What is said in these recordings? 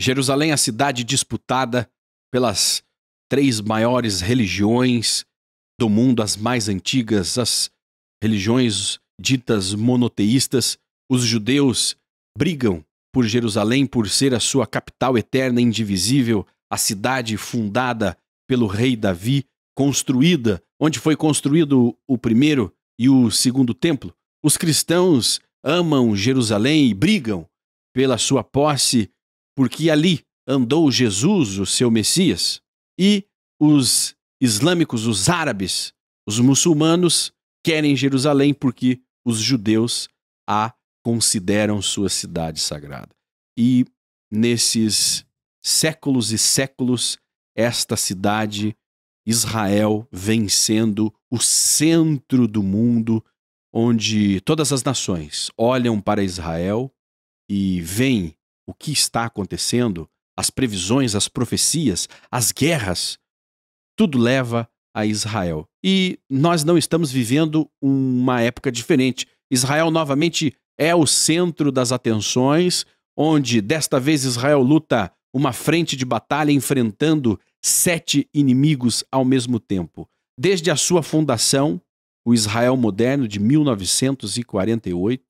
Jerusalém, a cidade disputada pelas três maiores religiões do mundo, as mais antigas, as religiões ditas monoteístas. Os judeus brigam por Jerusalém por ser a sua capital eterna, indivisível, a cidade fundada pelo rei Davi, construída, onde foi construído o primeiro e o segundo templo. Os cristãos amam Jerusalém e brigam pela sua posse porque ali andou Jesus, o seu Messias, e os islâmicos, os árabes, os muçulmanos querem Jerusalém porque os judeus a consideram sua cidade sagrada. E nesses séculos e séculos, esta cidade, Israel, vem sendo o centro do mundo, onde todas as nações olham para Israel e veem o que está acontecendo, as previsões, as profecias, as guerras, tudo leva a Israel. E nós não estamos vivendo uma época diferente. Israel novamente é o centro das atenções, onde desta vez Israel luta uma frente de batalha enfrentando sete inimigos ao mesmo tempo. Desde a sua fundação, o Israel moderno de 1948,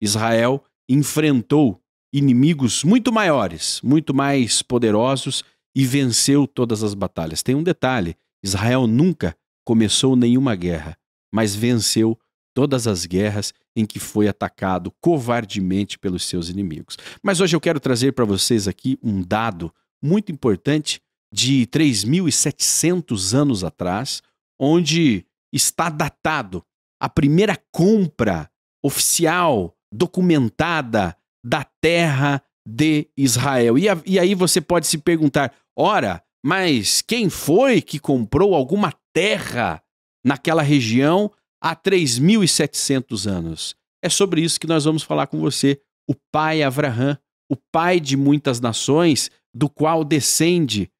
Israel enfrentou inimigos muito maiores, muito mais poderosos e venceu todas as batalhas. Tem um detalhe: Israel nunca começou nenhuma guerra, mas venceu todas as guerras em que foi atacado covardemente pelos seus inimigos. Mas hoje eu quero trazer para vocês aqui um dado muito importante de 3.700 anos atrás, onde está datado a primeira compra oficial documentada da terra de Israel. E, a, e aí você pode se perguntar: ora, mas quem foi que comprou alguma terra naquela região há 3.700 anos? É sobre isso que nós vamos falar com você. O pai Abraão, o pai de muitas nações, do qual descende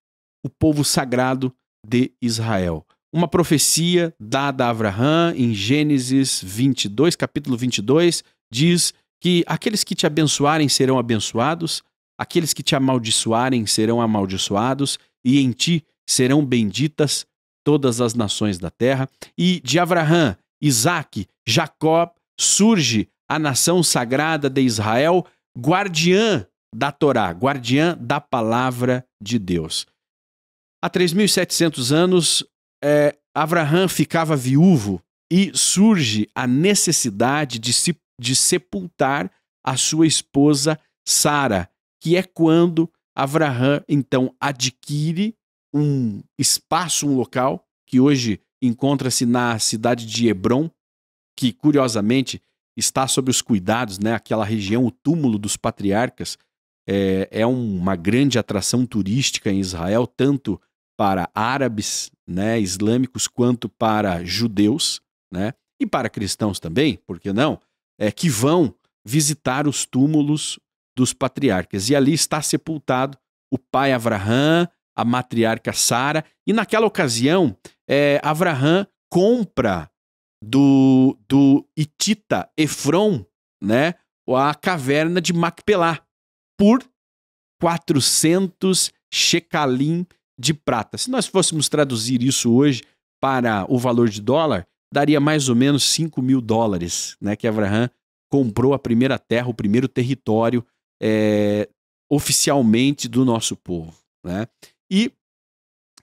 o povo sagrado de Israel. Uma profecia dada a Abraão em Gênesis 22, capítulo 22, diz que aqueles que te abençoarem serão abençoados, aqueles que te amaldiçoarem serão amaldiçoados, e em ti serão benditas todas as nações da terra. E de Abraão, Isaac, Jacó surge a nação sagrada de Israel, guardiã da Torá, guardiã da palavra de Deus. Há 3.700 anos, é, eh, Abraão ficava viúvo e surge a necessidade de se de sepultar a sua esposa Sara, que é quando Avraham então adquire um espaço, um local que hoje encontra-se na cidade de Hebron, que curiosamente está sob os cuidados, né? Aquela região, o túmulo dos patriarcas, é, é uma grande atração turística em Israel, tanto para árabes, né, islâmicos, quanto para judeus, né? E para cristãos também, por que não? é, que vão visitar os túmulos dos patriarcas. E ali está sepultado o pai Avraham, a matriarca Sara. E naquela ocasião, é, Avraham compra do, do Itita Efron né, a caverna de Macpelá por 400 shekalim de prata. Se nós fôssemos traduzir isso hoje para o valor de dólar, daria mais ou menos 5 mil dólares, né? Que Abraham comprou a primeira terra, o primeiro território é, oficialmente do nosso povo, né? E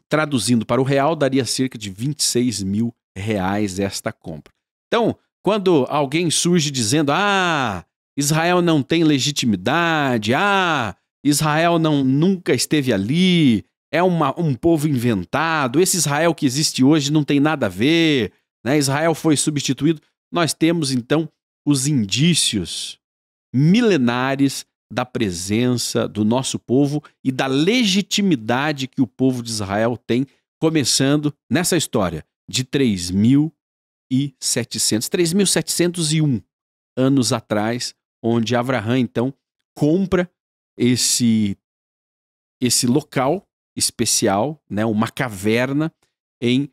traduzindo para o real daria cerca de 26 mil reais esta compra. Então, quando alguém surge dizendo, ah, Israel não tem legitimidade, ah, Israel não nunca esteve ali, é uma, um povo inventado, esse Israel que existe hoje não tem nada a ver, né? Israel foi substituído. Nós temos então os indícios milenares da presença do nosso povo e da legitimidade que o povo de Israel tem, começando nessa história de 3.700, 3.701 anos atrás, onde Abraão então compra esse esse local especial, né, uma caverna em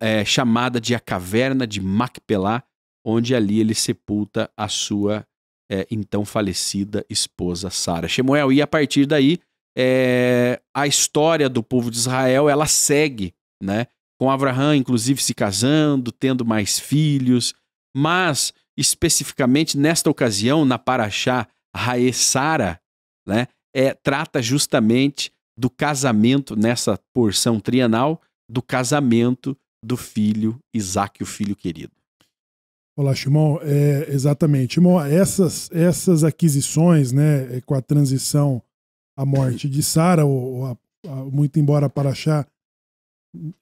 é, chamada de a Caverna de Macpelá, onde ali ele sepulta a sua é, então falecida esposa Sara. Shemuel, e a partir daí, é, a história do povo de Israel, ela segue, né? Com Abraão, inclusive, se casando, tendo mais filhos, mas especificamente nesta ocasião, na Paraxá, Raê Sara, né? É, trata justamente do casamento nessa porção trienal do casamento do filho Isaac, o filho querido. Olá, Shimon. É, exatamente. Shimon, essas, essas aquisições, né, é, com a transição à morte de Sara, ou, a, a, muito embora para achar,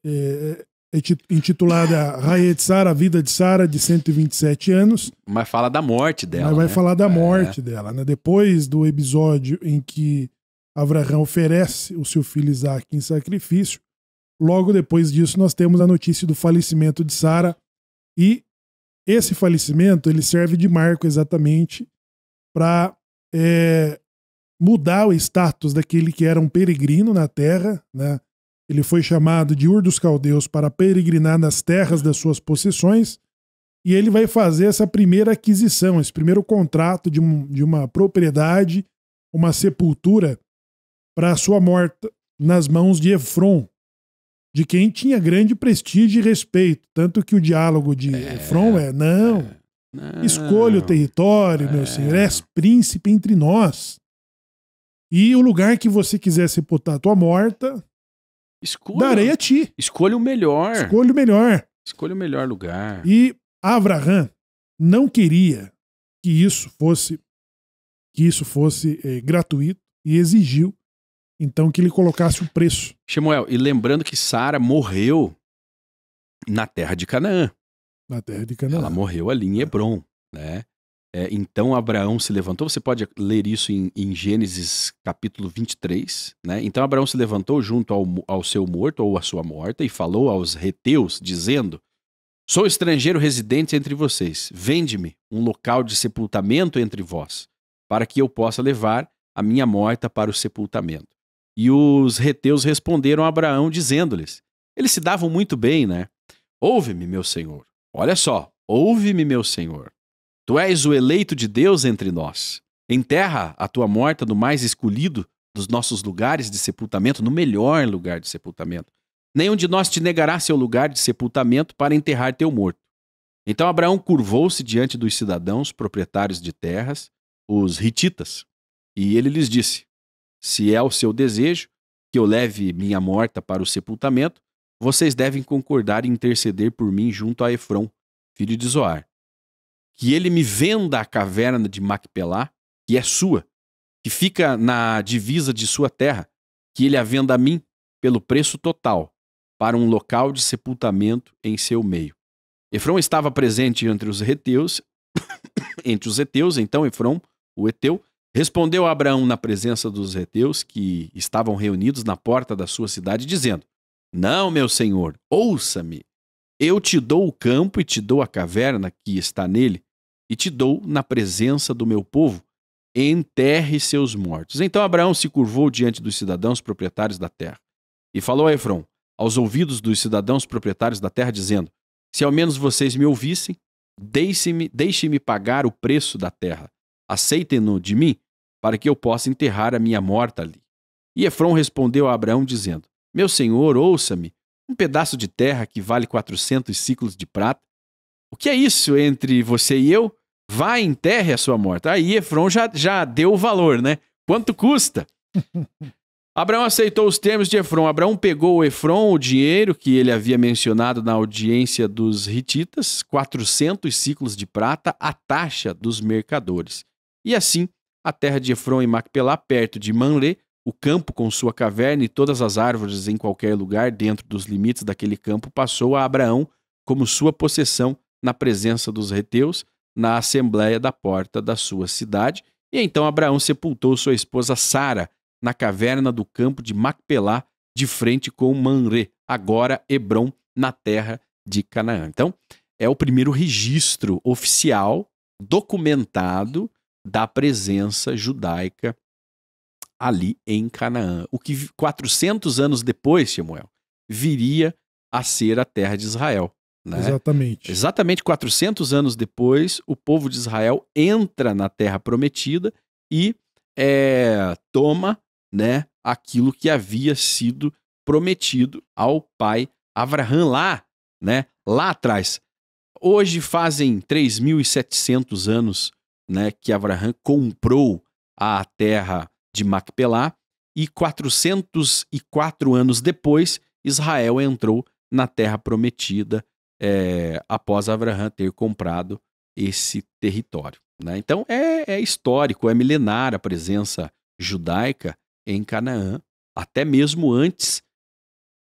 é, é intitulada Raed Sara, a vida de Sara, de 127 anos. Mas fala da morte dela. Mas vai né? falar da é. morte é. dela. Né? Depois do episódio em que Abraão oferece o seu filho Isaac em sacrifício, Logo depois disso, nós temos a notícia do falecimento de Sara e esse falecimento ele serve de marco exatamente para é, mudar o status daquele que era um peregrino na Terra, né? Ele foi chamado de Ur dos Caldeus para peregrinar nas terras das suas possessões e ele vai fazer essa primeira aquisição, esse primeiro contrato de, um, de uma propriedade, uma sepultura para sua morta nas mãos de Efron, de quem tinha grande prestígio e respeito. Tanto que o diálogo de é, From é: não, é, não escolha o território, é, meu senhor, és príncipe entre nós. E o lugar que você quiser sepultar a tua morta, escolha, darei a ti. Escolha o melhor. Escolha o melhor. Escolha o melhor lugar. E Avraham não queria que isso fosse que isso fosse eh, gratuito e exigiu então que ele colocasse o preço. Shemuel, e lembrando que Sara morreu na terra de Canaã. Na terra de Canaã. Ela morreu ali em é. Hebron, né? É, então Abraão se levantou, você pode ler isso em, em, Gênesis capítulo 23, né? Então Abraão se levantou junto ao, ao seu morto ou à sua morta e falou aos reteus, dizendo: Sou estrangeiro residente entre vocês, vende-me um local de sepultamento entre vós, para que eu possa levar a minha morta para o sepultamento. E os reteus responderam a Abraão, dizendo-lhes: Eles se davam muito bem, né? Ouve-me, meu senhor. Olha só, ouve-me, meu senhor. Tu és o eleito de Deus entre nós. Enterra a tua morta no mais escolhido dos nossos lugares de sepultamento, no melhor lugar de sepultamento. Nenhum de nós te negará seu lugar de sepultamento para enterrar teu morto. Então Abraão curvou-se diante dos cidadãos proprietários de terras, os hititas, e ele lhes disse: se é o seu desejo que eu leve minha morta para o sepultamento, vocês devem concordar e interceder por mim junto a Efron, filho de Zoar. Que ele me venda a caverna de Macpelá, que é sua, que fica na divisa de sua terra, que ele a venda a mim pelo preço total, para um local de sepultamento em seu meio. Efron estava presente entre os heteus, entre os heteus, então Efron, o heteu, Respondeu Abraão na presença dos heteus que estavam reunidos na porta da sua cidade, dizendo: Não, meu senhor, ouça-me. Eu te dou o campo e te dou a caverna que está nele, e te dou na presença do meu povo. Enterre seus mortos. Então Abraão se curvou diante dos cidadãos proprietários da terra e falou a Efron, aos ouvidos dos cidadãos proprietários da terra, dizendo: Se ao menos vocês me ouvissem, deixe-me deixe pagar o preço da terra. Aceitem-no de mim para que eu possa enterrar a minha morta ali. E Efron respondeu a Abraão, dizendo: Meu senhor, ouça-me, um pedaço de terra que vale quatrocentos ciclos de prata. O que é isso entre você e eu? Vá e enterre a sua morta. Aí Efron já, já deu o valor, né? Quanto custa? Abraão aceitou os termos de Efron. Abraão pegou o Efron, o dinheiro que ele havia mencionado na audiência dos hititas, 400 ciclos de prata, a taxa dos mercadores. E assim a terra de Efron e Macpelá, perto de Manlê, o campo com sua caverna e todas as árvores em qualquer lugar dentro dos limites daquele campo passou a Abraão como sua possessão na presença dos reteus, na assembléia da porta da sua cidade. E então Abraão sepultou sua esposa Sara na caverna do campo de Macpelá, de frente com Manre agora Hebron, na terra de Canaã. Então, é o primeiro registro oficial documentado da presença judaica ali em Canaã. O que 400 anos depois, Samuel, viria a ser a terra de Israel. Né? Exatamente. Exatamente 400 anos depois, o povo de Israel entra na terra prometida e é, toma né, aquilo que havia sido prometido ao pai Avraham lá, né, lá atrás. Hoje fazem 3.700 anos né, que Abraão comprou a terra de Macpelá e 404 anos depois Israel entrou na terra prometida é, após Abraão ter comprado esse território. Né? Então é, é histórico, é milenar a presença judaica em Canaã, até mesmo antes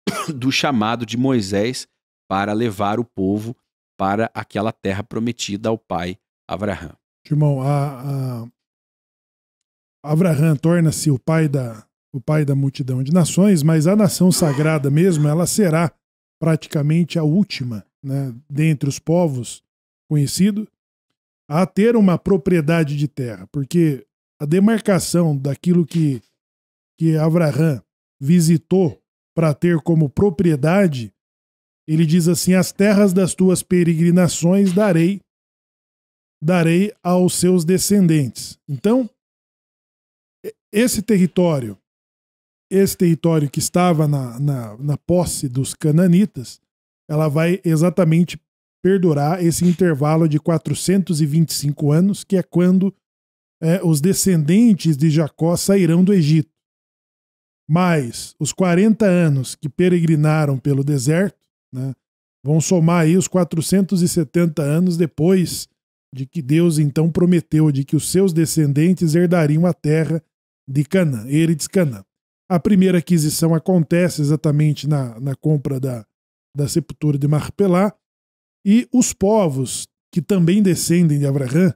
do chamado de Moisés para levar o povo para aquela terra prometida ao pai Abraham. Irmão, a, a Abraham torna-se o pai da o pai da multidão de nações, mas a nação sagrada mesmo, ela será praticamente a última, né, dentre os povos conhecido, a ter uma propriedade de terra, porque a demarcação daquilo que que Abraham visitou para ter como propriedade, ele diz assim: as terras das tuas peregrinações darei darei aos seus descendentes. Então, esse território, esse território que estava na, na, na posse dos cananitas, ela vai exatamente perdurar esse intervalo de 425 anos, que é quando é, os descendentes de Jacó sairão do Egito. Mas os 40 anos que peregrinaram pelo deserto, né, vão somar aí os 470 anos depois de que Deus então prometeu de que os seus descendentes herdariam a terra de Canaã, Eretz Canaã. A primeira aquisição acontece exatamente na, na compra da, da sepultura de Marpelá, e os povos que também descendem de Abraão,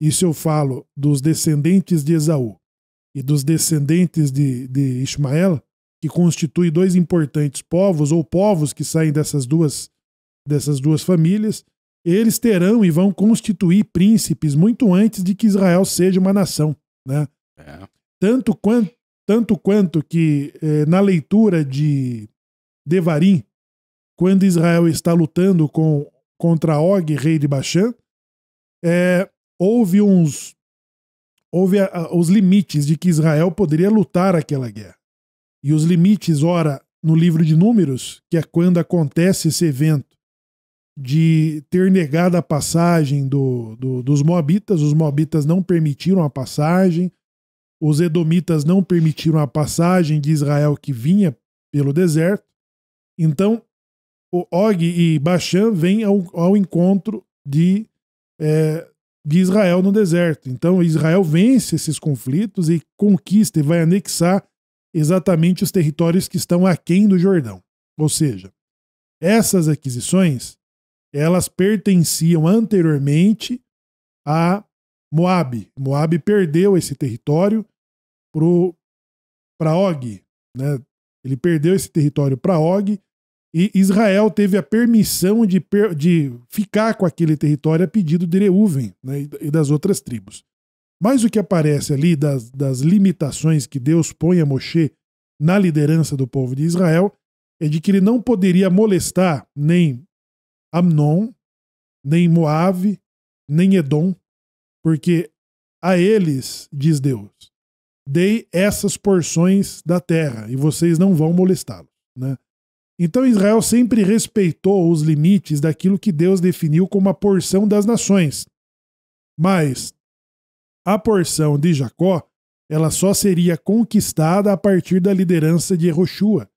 isso eu falo dos descendentes de Esaú e dos descendentes de, de Ismael, que constituem dois importantes povos ou povos que saem dessas duas dessas duas famílias, eles terão e vão constituir príncipes muito antes de que Israel seja uma nação. Né? É. Tanto, quanto, tanto quanto que eh, na leitura de Devarim, quando Israel está lutando com, contra Og, rei de Bashan, é, houve uns houve a, a, os limites de que Israel poderia lutar aquela guerra. E os limites, ora, no livro de Números, que é quando acontece esse evento de ter negado a passagem do, do, dos Moabitas. Os Moabitas não permitiram a passagem. Os Edomitas não permitiram a passagem de Israel que vinha pelo deserto. Então, o Og e Bashan vêm ao, ao encontro de, é, de Israel no deserto. Então, Israel vence esses conflitos e conquista e vai anexar exatamente os territórios que estão aquém do Jordão. Ou seja, essas aquisições elas pertenciam anteriormente a Moab. Moab perdeu esse território para Og. Né? Ele perdeu esse território para Og e Israel teve a permissão de, de ficar com aquele território a pedido de Reuven né? e das outras tribos. Mas o que aparece ali das, das limitações que Deus põe a Moshe na liderança do povo de Israel é de que ele não poderia molestar nem Amnon, nem Moabe, nem Edom, porque a eles, diz Deus, dei essas porções da terra e vocês não vão molestá-los. Né? Então Israel sempre respeitou os limites daquilo que Deus definiu como a porção das nações. Mas a porção de Jacó ela só seria conquistada a partir da liderança de Eroshua,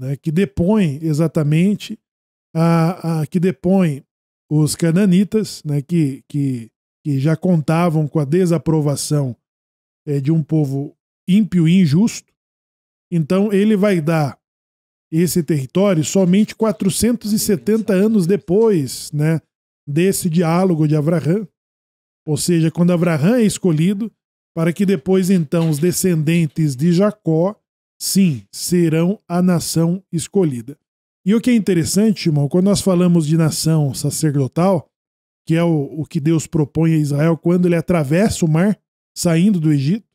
né, que depõe exatamente a, a, que depõe os cananitas, né, que, que, que já contavam com a desaprovação é, de um povo ímpio e injusto. Então ele vai dar esse território somente 470 anos depois né, desse diálogo de Avraham, ou seja, quando Avraham é escolhido, para que depois então os descendentes de Jacó, sim, serão a nação escolhida. E o que é interessante, irmão, quando nós falamos de nação sacerdotal, que é o, o que Deus propõe a Israel quando ele atravessa o mar, saindo do Egito,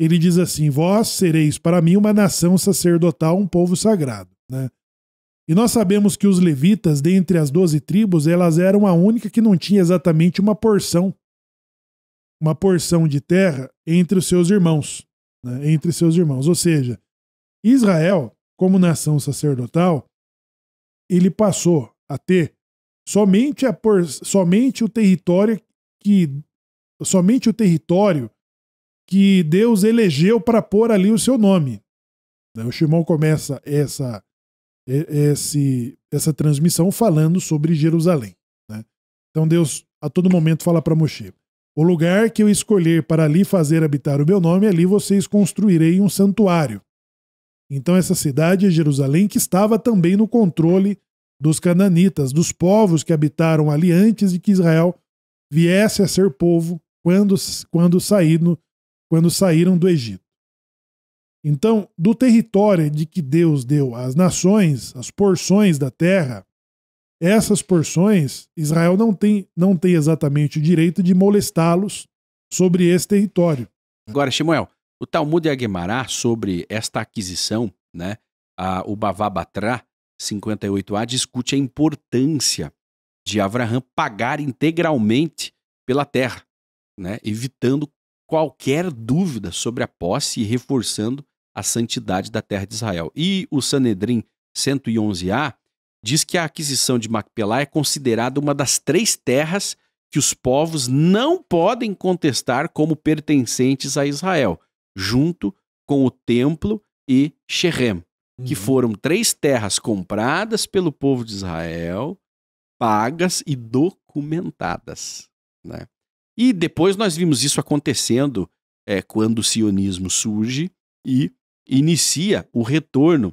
ele diz assim: Vós sereis para mim uma nação sacerdotal, um povo sagrado. Né? E nós sabemos que os levitas, dentre as doze tribos, elas eram a única que não tinha exatamente uma porção, uma porção de terra entre os seus irmãos, né? entre seus irmãos. Ou seja, Israel, como nação sacerdotal, ele passou a ter somente, a por, somente o território que somente o território que Deus elegeu para pôr ali o seu nome. O Shimon começa essa esse, essa transmissão falando sobre Jerusalém. Né? Então Deus a todo momento fala para Moshe: O lugar que eu escolher para ali fazer habitar o meu nome, ali vocês construirei um santuário então, essa cidade é Jerusalém, que estava também no controle dos cananitas, dos povos que habitaram ali antes de que Israel viesse a ser povo quando, quando, saíram, quando saíram do Egito. Então, do território de que Deus deu às nações, as porções da terra, essas porções, Israel não tem, não tem exatamente o direito de molestá-los sobre esse território. Agora, Shemuel. O Talmud e a Guemará, sobre esta aquisição, né, a, o Bavá Batrá 58a discute a importância de Avraham pagar integralmente pela terra, né, evitando qualquer dúvida sobre a posse e reforçando a santidade da terra de Israel. E o Sanedrim 111a diz que a aquisição de Macpelá é considerada uma das três terras que os povos não podem contestar como pertencentes a Israel junto com o templo e Sherem, uhum. que foram três terras compradas pelo povo de Israel, pagas e documentadas. Né? E depois nós vimos isso acontecendo é, quando o sionismo surge e inicia o retorno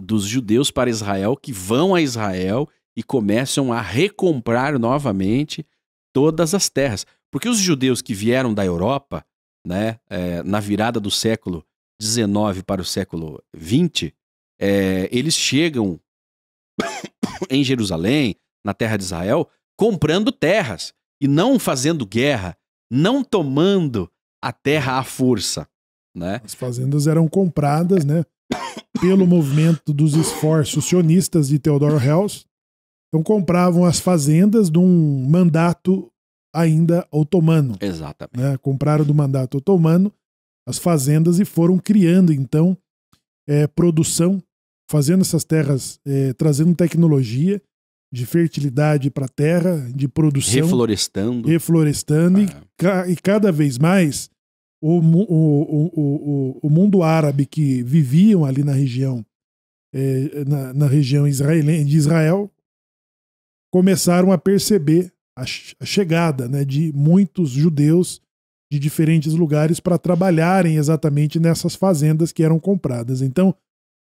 dos judeus para Israel, que vão a Israel e começam a recomprar novamente todas as terras. Porque os judeus que vieram da Europa né, é, na virada do século XIX para o século XX, é, eles chegam em Jerusalém, na terra de Israel, comprando terras e não fazendo guerra, não tomando a terra à força. Né? As fazendas eram compradas né, pelo movimento dos esforços sionistas de Theodor Hells. Então compravam as fazendas de um mandato ainda otomano. Exatamente. Né? Compraram do mandato otomano as fazendas e foram criando, então, é, produção, fazendo essas terras, é, trazendo tecnologia de fertilidade para a terra, de produção. Reflorestando. Reflorestando. E, é. ca e, cada vez mais o, o, o, o, mundo árabe que viviam ali na região, é, na, na, região israelense de Israel, começaram a perceber a chegada né, de muitos judeus de diferentes lugares para trabalharem exatamente nessas fazendas que eram compradas. Então,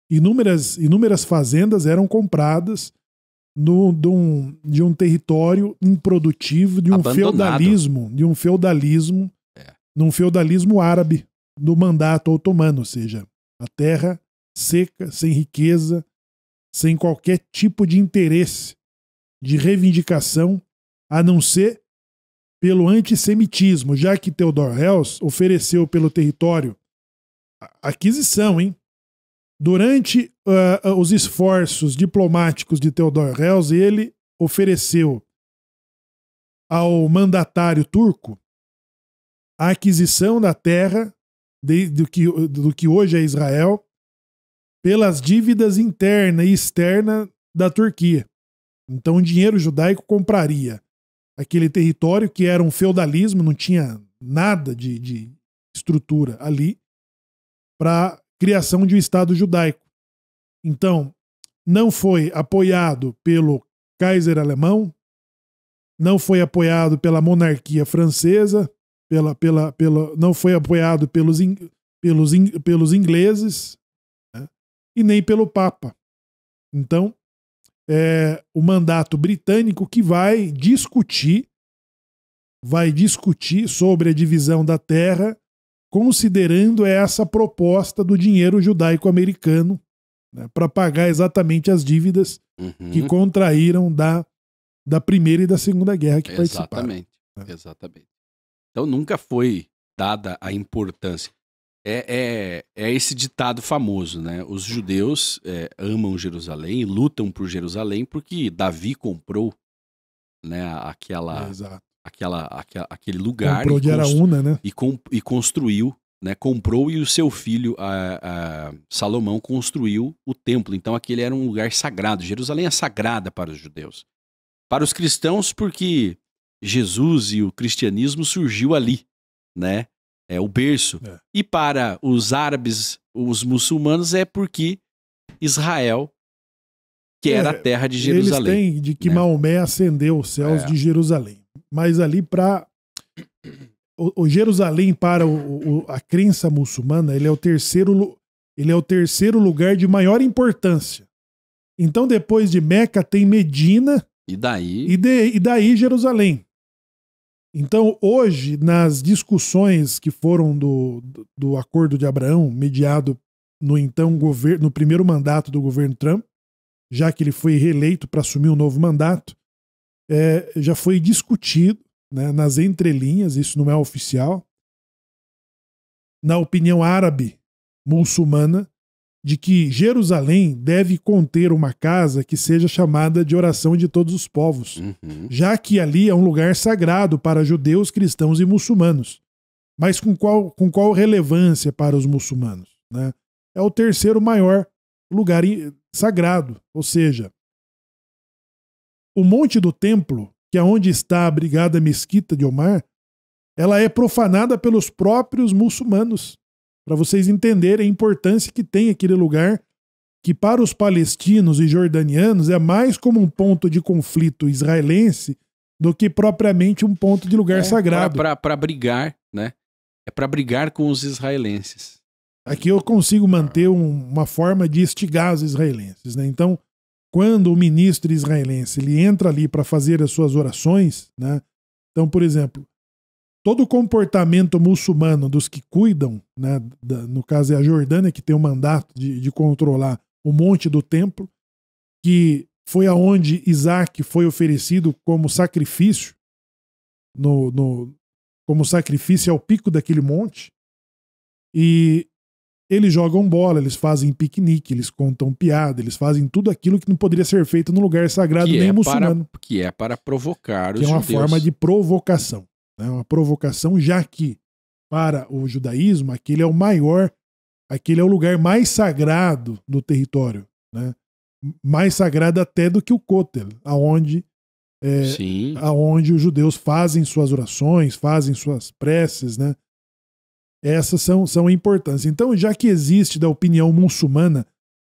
inúmeras, inúmeras fazendas eram compradas no, de, um, de um território improdutivo, de um Abandonado. feudalismo, de um feudalismo, é. num feudalismo árabe do mandato otomano, ou seja, a terra seca, sem riqueza, sem qualquer tipo de interesse de reivindicação a não ser pelo antissemitismo, já que Theodor Hells ofereceu pelo território aquisição, hein? Durante uh, os esforços diplomáticos de Theodor Hells, ele ofereceu ao mandatário turco a aquisição da terra de, do, que, do que hoje é Israel pelas dívidas interna e externa da Turquia. Então, o dinheiro judaico compraria aquele território que era um feudalismo, não tinha nada de, de estrutura ali, para criação de um Estado judaico. Então, não foi apoiado pelo Kaiser alemão, não foi apoiado pela monarquia francesa, pela, pela, pela, não foi apoiado pelos, in, pelos, in, pelos ingleses né? e nem pelo Papa. Então, é, o mandato britânico que vai discutir vai discutir sobre a divisão da terra, considerando essa proposta do dinheiro judaico-americano né, para pagar exatamente as dívidas uhum. que contraíram da, da Primeira e da Segunda Guerra que exatamente, participaram. né? exatamente. Então nunca foi dada a importância. É, é, é, esse ditado famoso, né? Os judeus é, amam Jerusalém lutam por Jerusalém porque Davi comprou né, aquela, aquela, aquela, aquele lugar. Comprou de Araúna, né? E, com, e construiu, né? Comprou e o seu filho a, a Salomão construiu o templo. Então aquele era um lugar sagrado. Jerusalém é sagrada para os judeus. Para os cristãos, porque Jesus e o cristianismo surgiu ali, né? é o berço. É. E para os árabes, os muçulmanos, é porque Israel, que é, era a terra de Jerusalém. Eles têm de que né? Maomé ascendeu os céus é. de Jerusalém. Mas ali para. O, o, Jerusalém, para o, o, a crença muçulmana, ele é, o terceiro, ele é o terceiro lugar de maior importância. Então, depois de Meca, tem Medina. E daí? E, de, e daí Jerusalém. Então, hoje, nas discussões que foram do, do, do Acordo de Abraão, mediado no então governo, no primeiro mandato do governo Trump, já que ele foi reeleito para assumir um novo mandato, é, já foi discutido né, nas entrelinhas, isso não é oficial, na opinião árabe muçulmana, de que Jerusalém deve conter uma casa que seja chamada de oração de todos os povos, uhum. já que ali é um lugar sagrado para judeus, cristãos e muçulmanos. Mas com qual, com qual relevância para os muçulmanos? Né? É o terceiro maior lugar sagrado, ou seja, o Monte do Templo, que é onde está a Brigada Mesquita de Omar, ela é profanada pelos próprios muçulmanos para vocês entenderem a importância que tem aquele lugar, que para os palestinos e jordanianos é mais como um ponto de conflito israelense do que propriamente um ponto de lugar é, sagrado. Para brigar, né? É para brigar com os israelenses. Aqui eu consigo manter um, uma forma de instigar os israelenses, né? Então, quando o ministro israelense ele entra ali para fazer as suas orações, né? Então, por exemplo, todo o comportamento muçulmano dos que cuidam, né, da, no caso é a Jordânia que tem o mandato de, de controlar o monte do templo, que foi aonde Isaac foi oferecido como sacrifício, no, no, como sacrifício ao pico daquele monte, e eles jogam bola, eles fazem piquenique, eles contam piada, eles fazem tudo aquilo que não poderia ser feito no lugar sagrado que é nem é muçulmano. Para, que é para provocar os Que é uma judeus. forma de provocação. Né? Uma provocação, já que para o judaísmo aquele é o maior, aquele é o lugar mais sagrado do território. Né? Mais sagrado até do que o Kotel, aonde, é, aonde os judeus fazem suas orações, fazem suas preces, né? Essas são, são importantes. Então, já que existe da opinião muçulmana,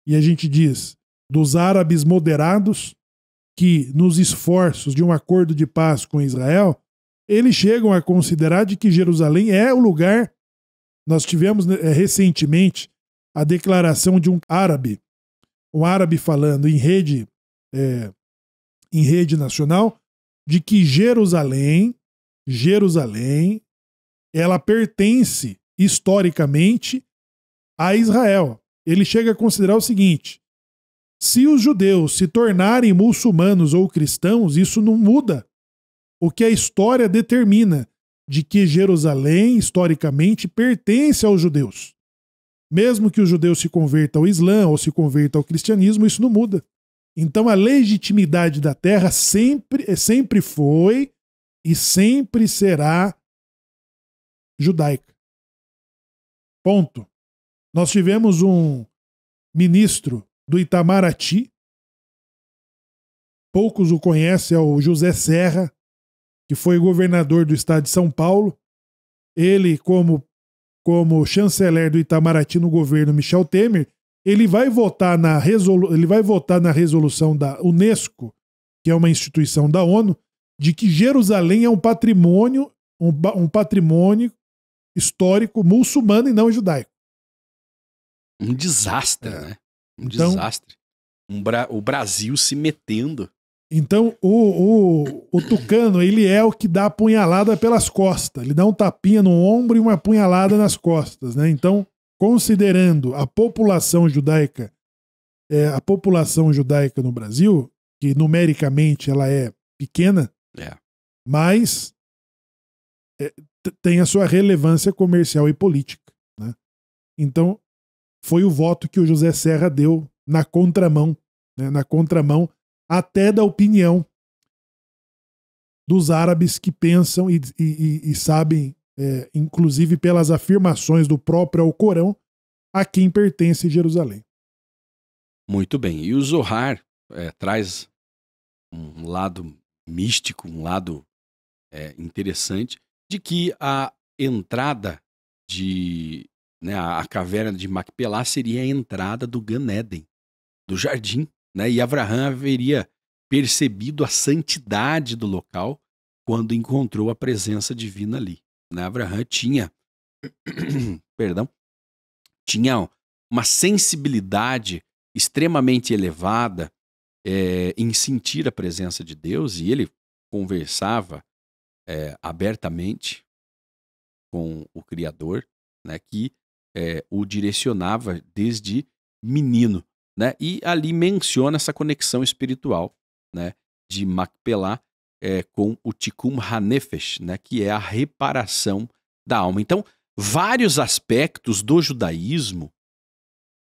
e a gente diz dos árabes moderados, que nos esforços de um acordo de paz com Israel eles chegam a considerar de que Jerusalém é o lugar. Nós tivemos né, é, recentemente a declaração de um árabe, um árabe falando em rede, é, em rede nacional, de que Jerusalém, Jerusalém, ela pertence historicamente a Israel. Ele chega a considerar o seguinte: se os judeus se tornarem muçulmanos ou cristãos, isso não muda o que a história determina de que Jerusalém, historicamente, pertence aos judeus. Mesmo que o judeu se converta ao Islã ou se converta ao cristianismo, isso não muda. Então a legitimidade da terra sempre, sempre foi e sempre será judaica. Ponto. Nós tivemos um ministro do Itamaraty, poucos o conhecem, é o José Serra, que foi governador do estado de São Paulo. Ele, como, como chanceler do Itamaraty no governo Michel Temer, ele vai votar na, resolu ele vai votar na resolução da Unesco, que é uma instituição da ONU, de que Jerusalém é um patrimônio, um, um patrimônio histórico muçulmano e não judaico. Um desastre, é. né? Um então, desastre. Um bra o Brasil se metendo então, o, o, o, Tucano, ele é o que dá a punhalada pelas costas. Ele dá um tapinha no ombro e uma punhalada nas costas. Né? Então, considerando a população judaica, é, a população judaica no Brasil, que numericamente ela é pequena, é. mas é, tem a sua relevância comercial e política. Né? Então, foi o voto que o José Serra deu na contramão. Né? Na contramão até da opinião dos árabes que pensam e, e, e sabem, é, inclusive pelas afirmações do próprio Alcorão, a quem pertence Jerusalém. Muito bem. E o Zohar é, traz um lado místico, um lado é, interessante, de que a entrada de. Né, a caverna de Macpelá seria a entrada do Ganeden, do jardim né? E Abraão haveria percebido a santidade do local quando encontrou a presença divina ali. Né? Abraão tinha, perdão, tinha uma sensibilidade extremamente elevada é, em sentir a presença de Deus e ele conversava é, abertamente com o Criador, né, que é, o direcionava desde menino né? E ali menciona essa conexão espiritual, né? De Macpelá é, com o Tikkun Hanefesh, né? Que é a reparação da alma. Então, vários aspectos do judaísmo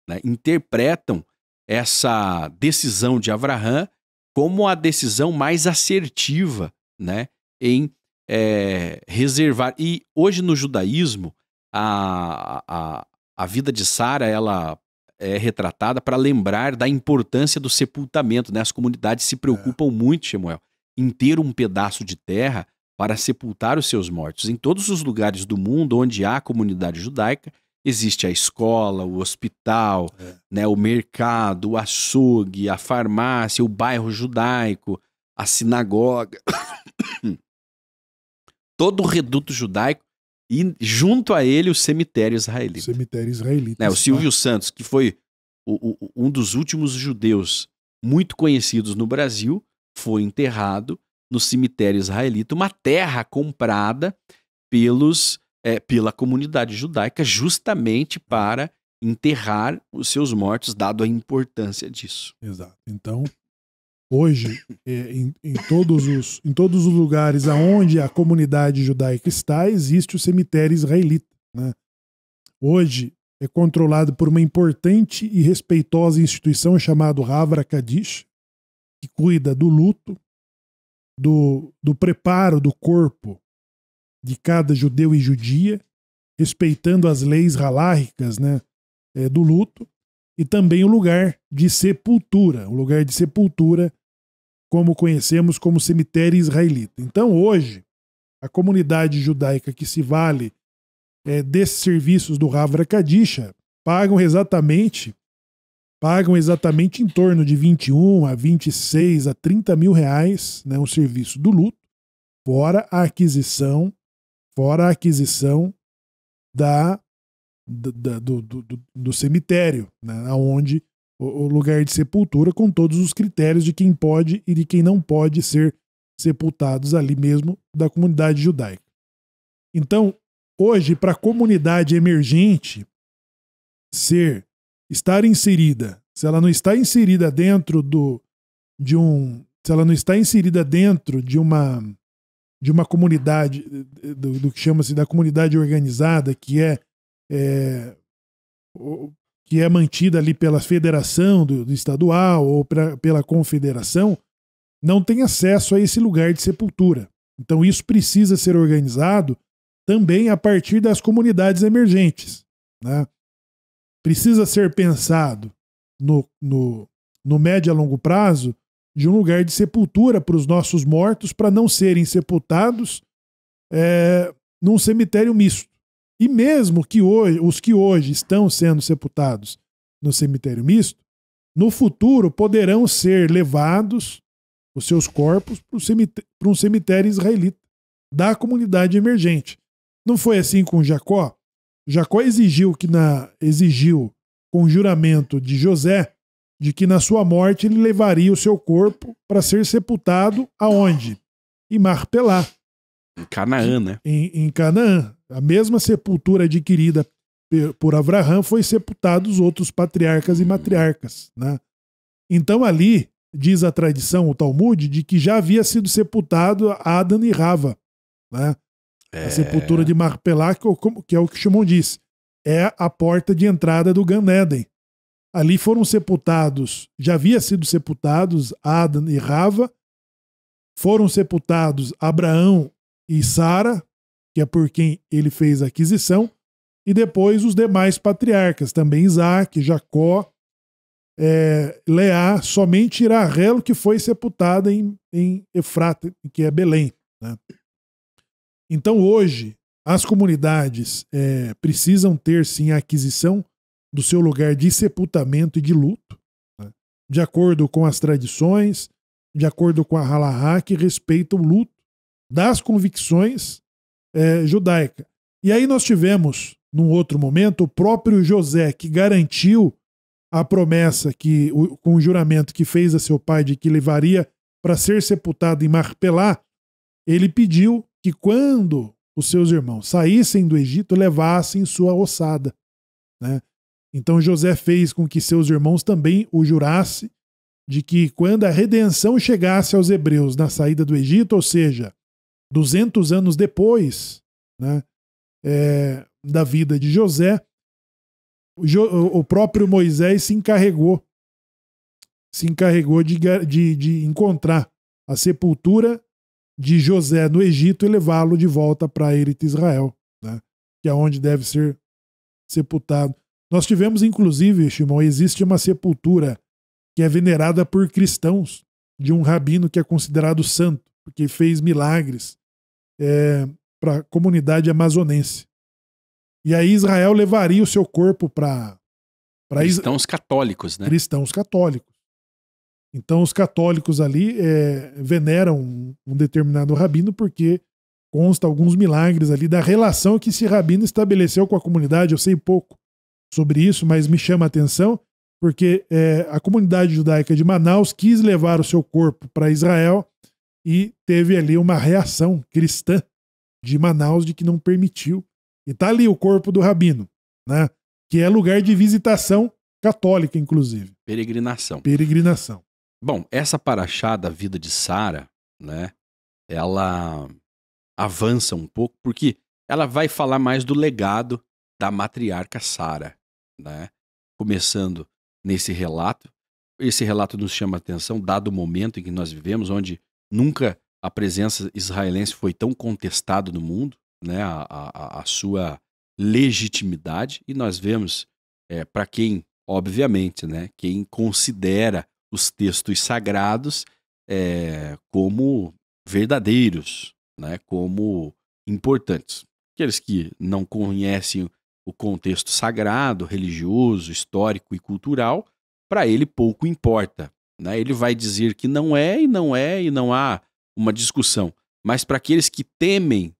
né, interpretam essa decisão de Avraham como a decisão mais assertiva, né? Em é, reservar. E hoje no judaísmo, a, a, a vida de Sara ela é retratada para lembrar da importância do sepultamento. Né? As comunidades se preocupam é. muito, Samuel, em ter um pedaço de terra para sepultar os seus mortos. Em todos os lugares do mundo onde há comunidade judaica, existe a escola, o hospital, é. né, o mercado, o açougue, a farmácia, o bairro judaico, a sinagoga. Todo o reduto judaico e junto a ele o cemitério israelita. O cemitério israelita. É, o Silvio Santos, que foi o, o, um dos últimos judeus muito conhecidos no Brasil, foi enterrado no cemitério israelita, uma terra comprada pelos é, pela comunidade judaica justamente para enterrar os seus mortos, dado a importância disso. Exato. Então, hoje é, em, em, todos os, em todos os lugares aonde a comunidade judaica está, existe o cemitério israelita. Né? Hoje é controlado por uma importante e respeitosa instituição chamada Havra Kadish, que cuida do luto, do, do preparo do corpo de cada judeu e judia, respeitando as leis halárricas né, é, do luto, e também o lugar de sepultura, o lugar de sepultura como conhecemos como cemitério israelita. Então, hoje, a comunidade judaica que se vale é, desses serviços do Havra Kadisha pagam exatamente pagam exatamente em torno de 21 a 26 a 30 mil reais né, o serviço do luto, fora a aquisição, fora a aquisição da, da do, do, do, do, cemitério, né, onde o lugar de sepultura com todos os critérios de quem pode e de quem não pode ser sepultados ali mesmo da comunidade judaica. Então, hoje, para a comunidade emergente ser estar inserida, se ela não está inserida dentro do de um, se ela não está inserida dentro de uma de uma comunidade do, do que chama-se da comunidade organizada, que é, é que é mantida ali pela federação do, do estadual ou pra, pela confederação, não tem acesso a esse lugar de sepultura. Então isso precisa ser organizado também a partir das comunidades emergentes. Né? Precisa ser pensado no, no, no médio a longo prazo de um lugar de sepultura para os nossos mortos para não serem sepultados é, num cemitério misto. E mesmo que hoje, os que hoje estão sendo sepultados no cemitério misto, no futuro poderão ser levados os seus corpos para um cemitério israelita da comunidade emergente. Não foi assim com Jacó? Jacó exigiu que na exigiu com juramento de José de que na sua morte ele levaria o seu corpo para ser sepultado aonde? Em Marpelá, em Canaã, né? Em, em Canaã. A mesma sepultura adquirida por Abraão foi sepultados outros patriarcas e matriarcas, né? Então ali diz a tradição, o Talmud, de que já havia sido sepultado Adam e Rava, né? É... A sepultura de Marpelá, é que é o que Shimon diz, é a porta de entrada do Gan Ali foram sepultados, já havia sido sepultados Adam e Rava, foram sepultados Abraão e Sara, que é por quem ele fez a aquisição, e depois os demais patriarcas, também Isaac, Jacó, é, Leá, somente Irarelo, que foi sepultada em, em Efrata, que é Belém. Né? Então hoje, as comunidades é, precisam ter sim a aquisição do seu lugar de sepultamento e de luto, né? de acordo com as tradições, de acordo com a halahá, que respeita o luto das convicções é, judaicas. E aí nós tivemos, num outro momento, o próprio José, que garantiu a promessa que, o, com o juramento que fez a seu pai de que levaria para ser sepultado em Marpelá, ele pediu que quando os seus irmãos saíssem do Egito, levassem sua ossada. Né? Então José fez com que seus irmãos também o jurasse de que quando a redenção chegasse aos hebreus na saída do Egito, ou seja, 200 anos depois né, é, da vida de José, o, o próprio Moisés se encarregou se encarregou de, de, de encontrar a sepultura de José no Egito e levá-lo de volta para Erit Israel, né, que é onde deve ser sepultado. Nós tivemos, inclusive, Shimon, existe uma sepultura que é venerada por cristãos de um rabino que é considerado santo, porque fez milagres é, para a comunidade amazonense. E aí Israel levaria o seu corpo para. Cristãos is... católicos, né? Cristãos católicos. Então os católicos ali é, veneram um, um determinado rabino porque consta alguns milagres ali da relação que esse rabino estabeleceu com a comunidade. Eu sei pouco sobre isso, mas me chama a atenção porque é, a comunidade judaica de Manaus quis levar o seu corpo para Israel e teve ali uma reação cristã de Manaus de que não permitiu. E tá ali o corpo do rabino, né? Que é lugar de visitação católica, inclusive. Peregrinação. Peregrinação. Bom, essa paraxá da vida de Sara, né? Ela avança um pouco porque ela vai falar mais do legado da matriarca Sara, né? Começando nesse relato, esse relato nos chama atenção, dado o momento em que nós vivemos, onde Nunca a presença israelense foi tão contestada no mundo, né? A, a, a sua legitimidade. E nós vemos, é, para quem, obviamente, né? Quem considera os textos sagrados é, como verdadeiros, né? Como importantes. Aqueles que não conhecem o contexto sagrado, religioso, histórico e cultural, para ele pouco importa. Né? Ele vai dizer que não é e não é e não há uma discussão. Mas para aqueles que temem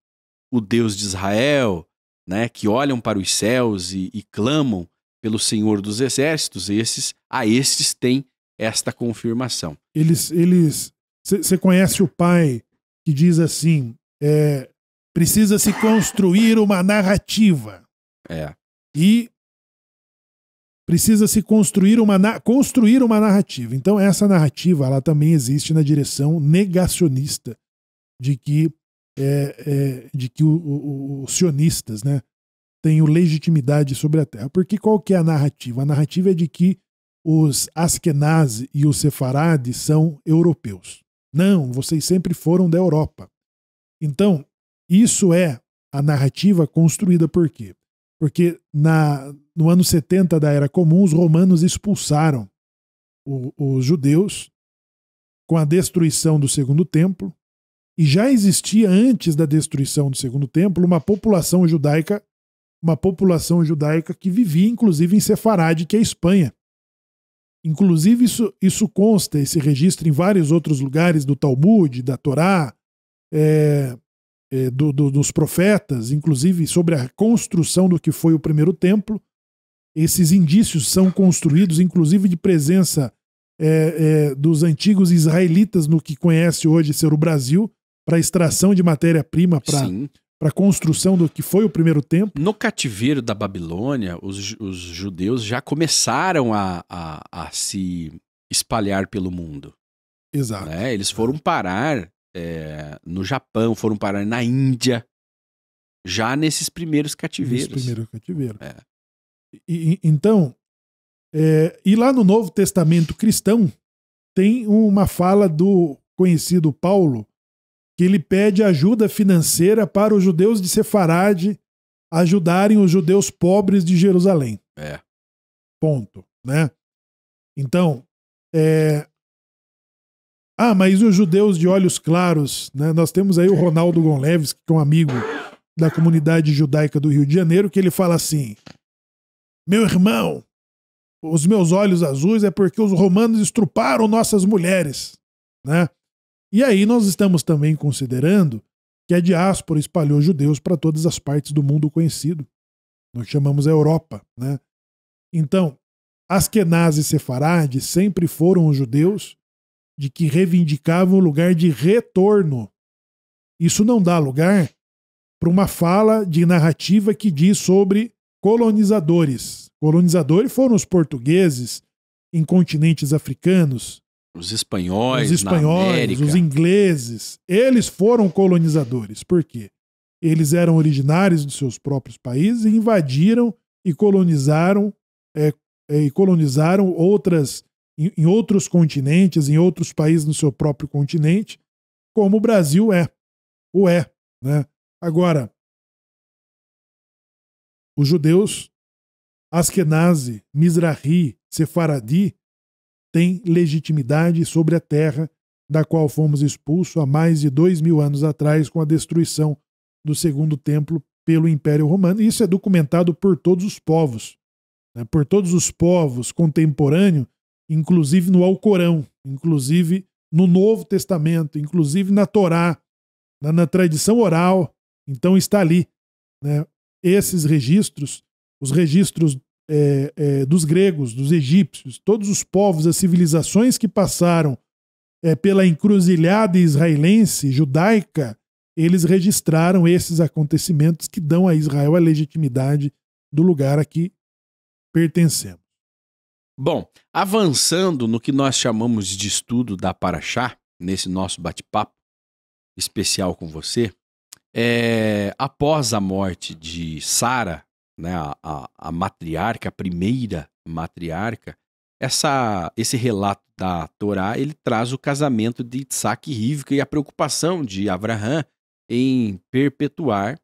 o Deus de Israel, né, que olham para os céus e, e clamam pelo Senhor dos Exércitos, esses a estes tem esta confirmação. Eles, eles, você conhece o pai que diz assim, é, precisa se construir uma narrativa. É. E precisa se construir uma, construir uma narrativa. Então, essa narrativa ela também existe na direção negacionista de que, é, é, de que o, o, os sionistas né, tenham legitimidade sobre a Terra. Porque qual que é a narrativa? A narrativa é de que os Askenazi e os Sefarades são europeus. Não, vocês sempre foram da Europa. Então, isso é a narrativa construída por quê? Porque na, no ano 70 da Era Comum, os romanos expulsaram os judeus com a destruição do Segundo Templo. E já existia, antes da destruição do Segundo Templo, uma população judaica, uma população judaica que vivia, inclusive, em Sefarad, que é a Espanha. Inclusive, isso, isso consta, esse registro, em vários outros lugares do Talmud, da Torá, é, é, do, do, dos profetas, inclusive sobre a construção do que foi o primeiro templo. Esses indícios são construídos, inclusive, de presença é, é, dos antigos israelitas no que conhece hoje ser o Brasil, para extração de matéria-prima para para a construção do que foi o primeiro templo. No cativeiro da Babilônia, os, os judeus já começaram a, a, a, se espalhar pelo mundo. Exato. Né? Eles foram parar é, no Japão, foram parar na Índia, já nesses primeiros cativeiros. Nesses primeiros cativeiros. É. E, então, é, e lá no Novo Testamento cristão, tem uma fala do conhecido Paulo, que ele pede ajuda financeira para os judeus de Sefarade ajudarem os judeus pobres de Jerusalém. É. Ponto, né? Então, é... Ah, mas os judeus de olhos claros, né? Nós temos aí o Ronaldo Gonleves, que é um amigo da comunidade judaica do Rio de Janeiro, que ele fala assim: meu irmão, os meus olhos azuis é porque os romanos estruparam nossas mulheres, né? E aí nós estamos também considerando que a diáspora espalhou judeus para todas as partes do mundo conhecido. Nós chamamos a Europa, né? Então, Askenaz e Sefarad sempre foram os judeus de que reivindicavam o lugar de retorno. Isso não dá lugar para uma fala de narrativa que diz sobre colonizadores. Colonizadores foram os portugueses em continentes africanos. Os espanhóis, os espanhóis, os ingleses, eles foram colonizadores. Por quê? Eles eram originários de seus próprios países e invadiram e colonizaram é, é, e colonizaram outras em, em outros continentes, em outros países no seu próprio continente, como o Brasil é, o é, né? Agora, os judeus Askenazi, Mizrahi, Sefaradi têm legitimidade sobre a terra da qual fomos expulsos há mais de dois mil anos atrás com a destruição do segundo templo pelo Império Romano. E isso é documentado por todos os povos, né? por todos os povos contemporâneos, inclusive no Alcorão, inclusive no Novo Testamento, inclusive na Torá, na, né? na tradição oral. Então está ali né? esses registros, os registros é, é, dos gregos, dos egípcios, todos os povos, as civilizações que passaram é, pela encruzilhada israelense, judaica, eles registraram esses acontecimentos que dão a Israel a legitimidade do lugar a que pertencemos. Bom, avançando no que nós chamamos de estudo da Paraxá, nesse nosso bate-papo especial com você, é, após a morte de Sara, né, a, a, a, matriarca, a primeira matriarca, essa, esse relato da Torá ele traz o casamento de Isaac e Rivka e a preocupação de Abraão em perpetuar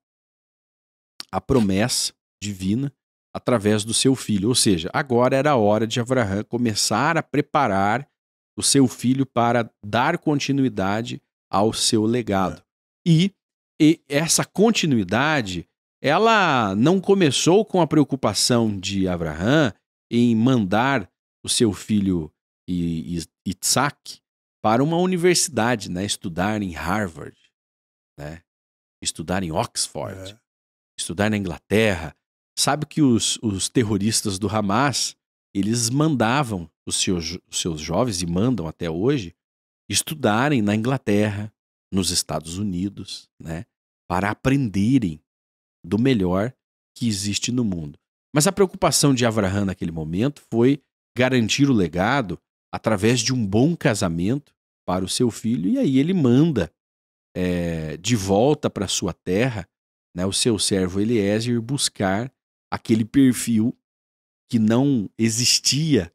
a promessa divina através do seu filho. Ou seja, agora era a hora de Abraão começar a preparar o seu filho para dar continuidade ao seu legado. É. E e essa continuidade, ela não começou com a preocupação de Abraão em mandar o seu filho Isaac para uma universidade, né, estudar em Harvard, né, estudar em Oxford, é. estudar na Inglaterra. Sabe que os, os terroristas do Hamas, eles mandavam os seus, os seus jovens, e mandam até hoje, estudarem na Inglaterra, nos Estados Unidos, né, para aprenderem do melhor que existe no mundo. Mas a preocupação de Avraham naquele momento foi garantir o legado através de um bom casamento para o seu filho, e aí ele manda é, de volta para sua terra né, o seu servo Eliezer buscar aquele perfil que não existia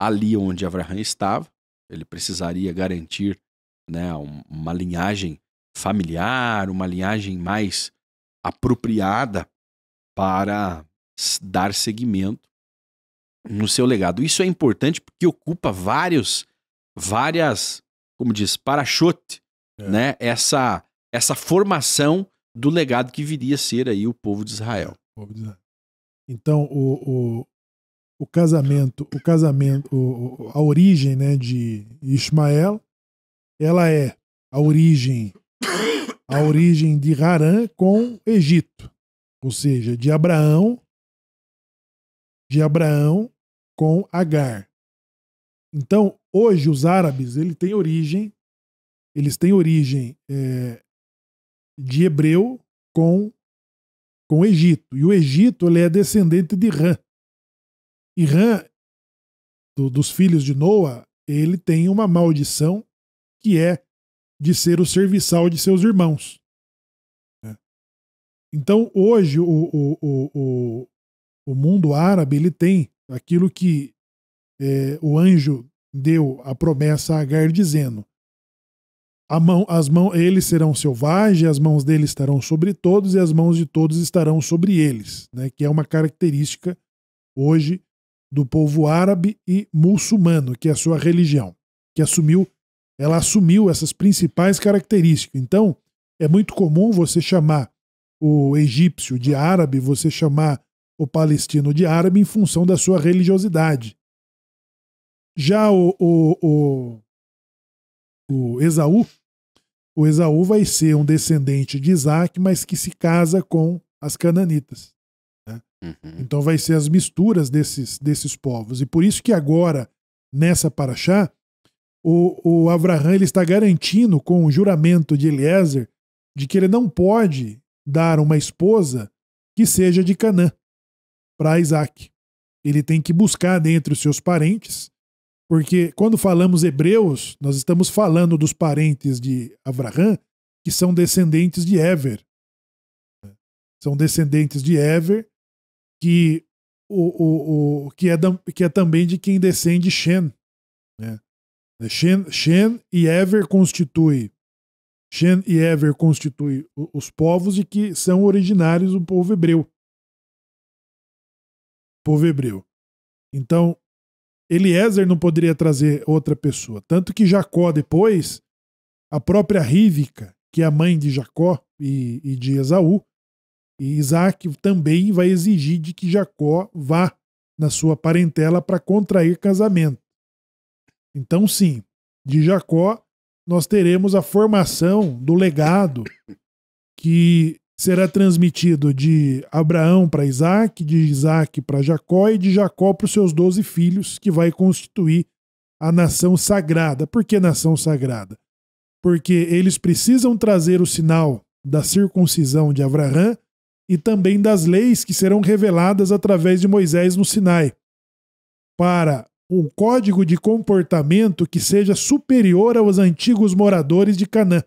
ali onde Avraham estava. Ele precisaria garantir né, uma linhagem familiar, uma linhagem mais apropriada para dar seguimento no seu legado. Isso é importante porque ocupa vários, várias, como diz, parachute, é. né? Essa, essa formação do legado que viria a ser aí o povo de Israel. Então o, o, o casamento, o casamento, o, a origem, né, de Ismael ela é a origem a origem de Harã com Egito, ou seja, de Abraão de Abraão com Agar. Então, hoje os árabes ele tem origem, eles têm origem é, de hebreu com com Egito. E o Egito ele é descendente de Ram. E Ram, do, dos filhos de Noa, ele tem uma maldição que é de ser o serviçal de seus irmãos. É. Então, hoje, o, o, o, o, mundo árabe ele tem aquilo que é, o anjo deu a promessa a Agar, dizendo: a mão, as mãos, eles serão selvagens, as mãos deles estarão sobre todos e as mãos de todos estarão sobre eles, né, que é uma característica hoje do povo árabe e muçulmano, que é a sua religião, que assumiu ela assumiu essas principais características. Então, é muito comum você chamar o egípcio de árabe, você chamar o palestino de árabe em função da sua religiosidade. Já o, o, o, o Esaú, o Esaú vai ser um descendente de Isaac, mas que se casa com as cananitas. Né? Uhum. Então vai ser as misturas desses, desses povos. E por isso que agora, nessa paraxá, o, o Avraham ele está garantindo com o juramento de Eliezer de que ele não pode dar uma esposa que seja de Canaã para Isaac. Ele tem que buscar dentre os seus parentes, porque quando falamos hebreus, nós estamos falando dos parentes de Avraham, que são descendentes de Ever. São descendentes de Ever, que, o, o, o, que, é, que é também de quem descende Shem, né, Shen, Shen e Ever constituem Shen e Ever constituem os povos e que são originários do povo hebreu. Povo hebreu. Então, Eliezer não poderia trazer outra pessoa. Tanto que Jacó, depois, a própria Rívica, que é a mãe de Jacó e, e de Esaú, e Isaac também vai exigir de que Jacó vá na sua parentela para contrair casamento. Então, sim, de Jacó nós teremos a formação do legado que será transmitido de Abraão para Isaac, de Isaac para Jacó e de Jacó para os seus doze filhos, que vai constituir a nação sagrada. Por que nação sagrada? Porque eles precisam trazer o sinal da circuncisão de Abraão e também das leis que serão reveladas através de Moisés no Sinai, para um código de comportamento que seja superior aos antigos moradores de Canaã.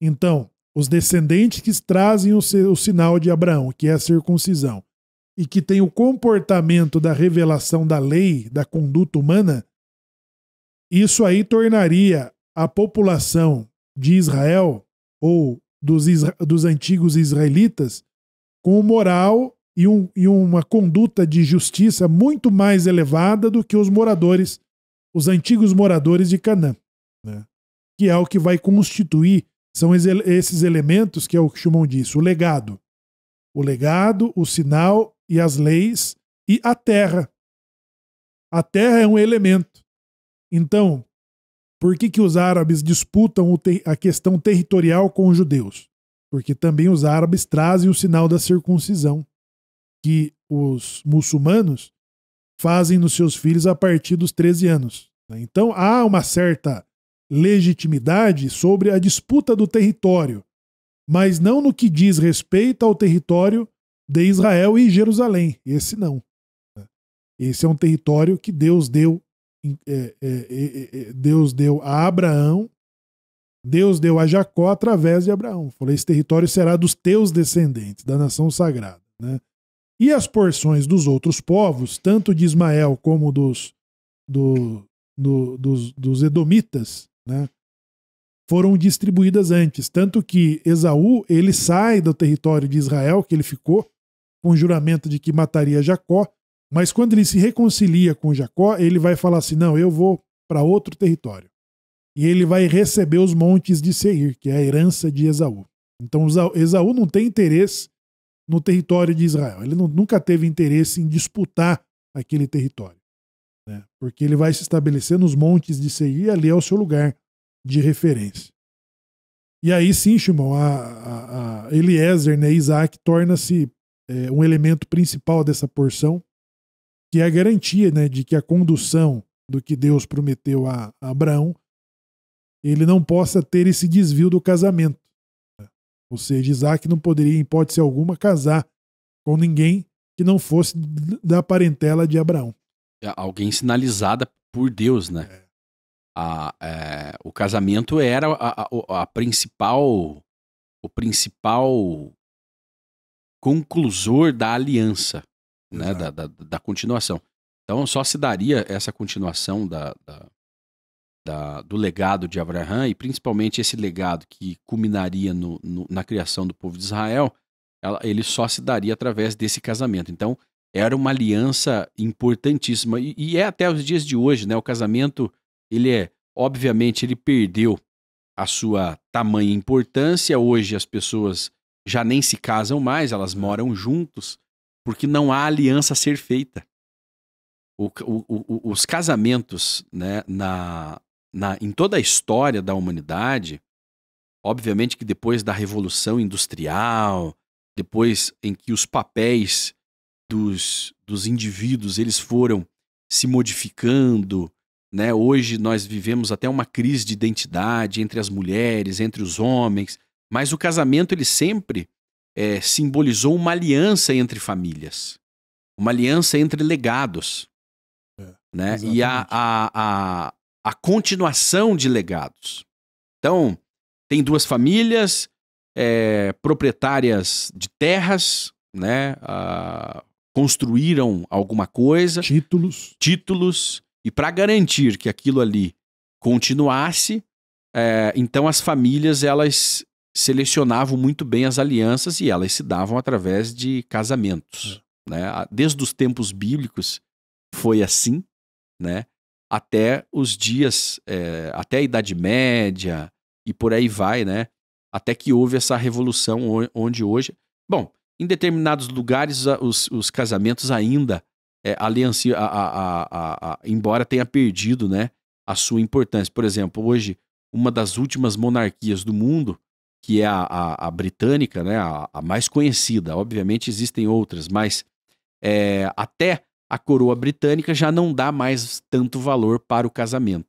Então, os descendentes que trazem o, o sinal de Abraão, que é a circuncisão, e que tem o comportamento da revelação da lei, da conduta humana, isso aí tornaria a população de Israel ou dos, dos antigos israelitas com moral e, um, e uma conduta de justiça muito mais elevada do que os moradores, os antigos moradores de Canaã, né? que é o que vai constituir, são esses elementos que é o que chamam disso, o legado. O legado, o sinal e as leis e a terra. A terra é um elemento. Então, por que, que os árabes disputam a questão territorial com os judeus? Porque também os árabes trazem o sinal da circuncisão que os muçulmanos fazem nos seus filhos a partir dos 13 anos. Né? Então há uma certa legitimidade sobre a disputa do território, mas não no que diz respeito ao território de Israel e Jerusalém. Esse não. Né? Esse é um território que Deus deu, é é, é, é, é, Deus deu a Abraão, Deus deu a Jacó através de Abraão. Falou: esse território será dos teus descendentes, da nação sagrada. Né? E as porções dos outros povos, tanto de Ismael como dos, do, do, dos, dos edomitas, né, foram distribuídas antes. Tanto que Esaú ele sai do território de Israel, que ele ficou, com o juramento de que mataria Jacó, mas quando ele se reconcilia com Jacó, ele vai falar assim: não, eu vou para outro território. E ele vai receber os montes de Seir, que é a herança de Esaú. Então Esaú não tem interesse no território de Israel. Ele não, nunca teve interesse em disputar aquele território, né? porque ele vai se estabelecer nos montes de Seir e ali é o seu lugar de referência. E aí sim, Shimon, a, a, a Eliezer, né, Isaac, torna-se é, um elemento principal dessa porção, que é a garantia né, de que a condução do que Deus prometeu a, a Abraão, ele não possa ter esse desvio do casamento. Ou seja, Isaac não poderia, em hipótese alguma, casar com ninguém que não fosse da parentela de Abraão. É, alguém sinalizada por Deus, né? É. A, é, o casamento era a, a, a, principal, o principal conclusor da aliança, né? Da, da, da, continuação. Então só se daria essa continuação da, da da, do legado de Abraão e principalmente esse legado que culminaria no, no, na criação do povo de Israel, ela, ele só se daria através desse casamento. Então, era uma aliança importantíssima e, e, é até os dias de hoje, né? O casamento, ele é, obviamente, ele perdeu a sua tamanha importância. Hoje as pessoas já nem se casam mais, elas é. moram juntos, porque não há aliança a ser feita. O, o, o, os casamentos né, na, na, em toda a história da humanidade, obviamente que depois da Revolução Industrial, depois em que os papéis dos, dos indivíduos eles foram se modificando, né? Hoje nós vivemos até uma crise de identidade entre as mulheres, entre os homens, mas o casamento ele sempre é, simbolizou uma aliança entre famílias, uma aliança entre legados, é, né? E a, a, a, a continuação de legados. Então, tem duas famílias é, proprietárias de terras, né? construíram alguma coisa. Títulos. Títulos. E para garantir que aquilo ali continuasse, é, então as famílias elas selecionavam muito bem as alianças e elas se davam através de casamentos. É. Né? Desde os tempos bíblicos foi assim, né? até os dias, é, até a Idade Média e por aí vai, né? Até que houve essa revolução onde hoje. Bom, em determinados lugares os, os casamentos ainda é, aliança, a, a, a, embora tenha perdido, né? A sua importância. Por exemplo, hoje uma das últimas monarquias do mundo, que é a, britânica, né? A, mais conhecida. Obviamente existem outras, mas é, até a coroa britânica já não dá mais tanto valor para o casamento.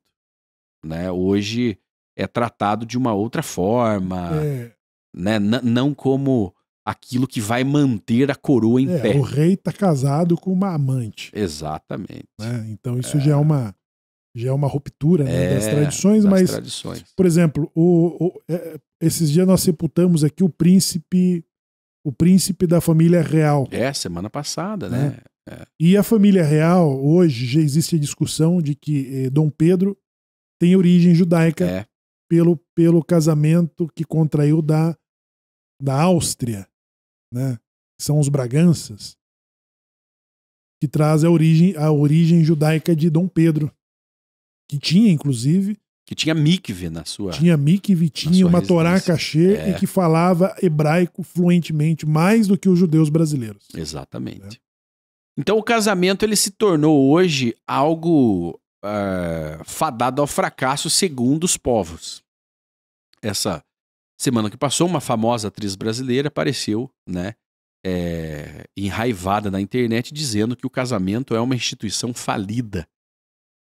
Né? Hoje é tratado de uma outra forma, é. né? N não como aquilo que vai manter a coroa em é, pé. O rei está casado com uma amante. Exatamente. Né? Então isso é. já é uma já é uma ruptura né, das é, tradições, das mas tradições. por exemplo, o, o, é, esses dias nós sepultamos aqui o príncipe o príncipe da família real. É, semana passada, né? né? É. E a família real, hoje, já existe a discussão de que eh, Dom Pedro tem origem judaica é. pelo, pelo casamento que contraiu da, da Áustria, né? São os Braganças, que traz a origem, a origem judaica de Dom Pedro, que tinha, inclusive, que tinha mikve na sua. Tinha mikve, tinha uma Torá cachê é. e que falava hebraico fluentemente, mais do que os judeus brasileiros. Exatamente. Né? Então o casamento ele se tornou hoje algo uh, fadado ao fracasso segundo os povos. Essa semana que passou, uma famosa atriz brasileira apareceu, né, é, enraivada na internet dizendo que o casamento é uma instituição falida.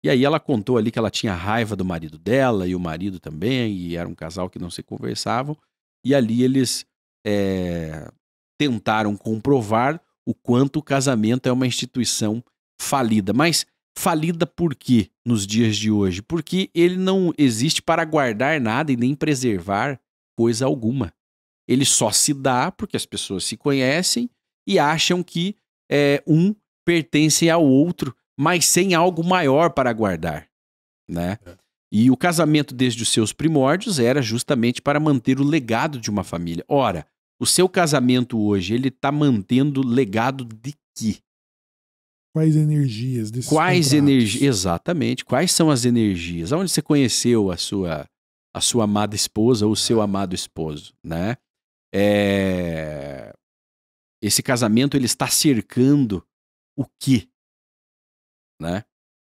E aí ela contou ali que ela tinha raiva do marido dela e o marido também, e era um casal que não se conversavam. E ali eles é, tentaram comprovar o quanto o casamento é uma instituição falida. Mas falida por quê nos dias de hoje? Porque ele não existe para guardar nada e nem preservar coisa alguma. Ele só se dá porque as pessoas se conhecem e acham que é, um pertence ao outro, mas sem algo maior para guardar, né? É. E o casamento desde os seus primórdios era justamente para manter o legado de uma família. Ora, o seu casamento hoje, ele está mantendo legado de quê? Quais energias desses Quais energias? Exatamente. Quais são as energias? Aonde você conheceu a sua a sua amada esposa ou o seu ah. amado esposo, né? É... Esse casamento ele está cercando o quê, né?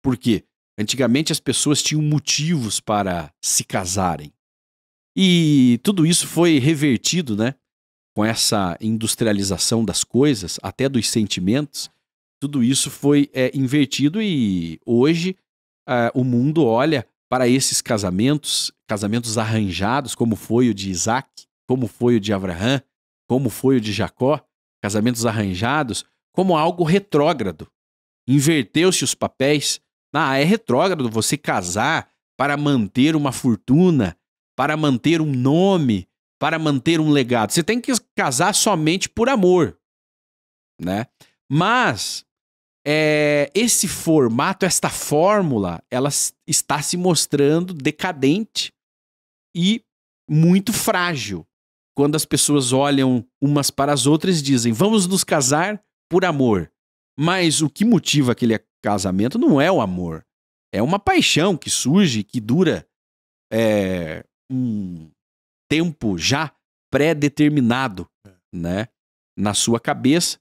Por quê? Antigamente as pessoas tinham motivos para se casarem. E tudo isso foi revertido, né? com essa industrialização das coisas, até dos sentimentos, tudo isso foi é, invertido e hoje é, o mundo olha para esses casamentos, casamentos arranjados, como foi o de Isaac, como foi o de Abraão, como foi o de Jacó, casamentos arranjados, como algo retrógrado. Inverteu-se os papéis. Ah, é retrógrado você casar para manter uma fortuna, para manter um nome, para manter um legado. Você tem que casar somente por amor, né? Mas é, esse formato, esta fórmula, ela está se mostrando decadente e muito frágil. Quando as pessoas olham umas para as outras e dizem: "Vamos nos casar por amor". Mas o que motiva aquele casamento não é o amor, é uma paixão que surge, que dura é, um, tempo já pré-determinado, é. né? Na sua cabeça,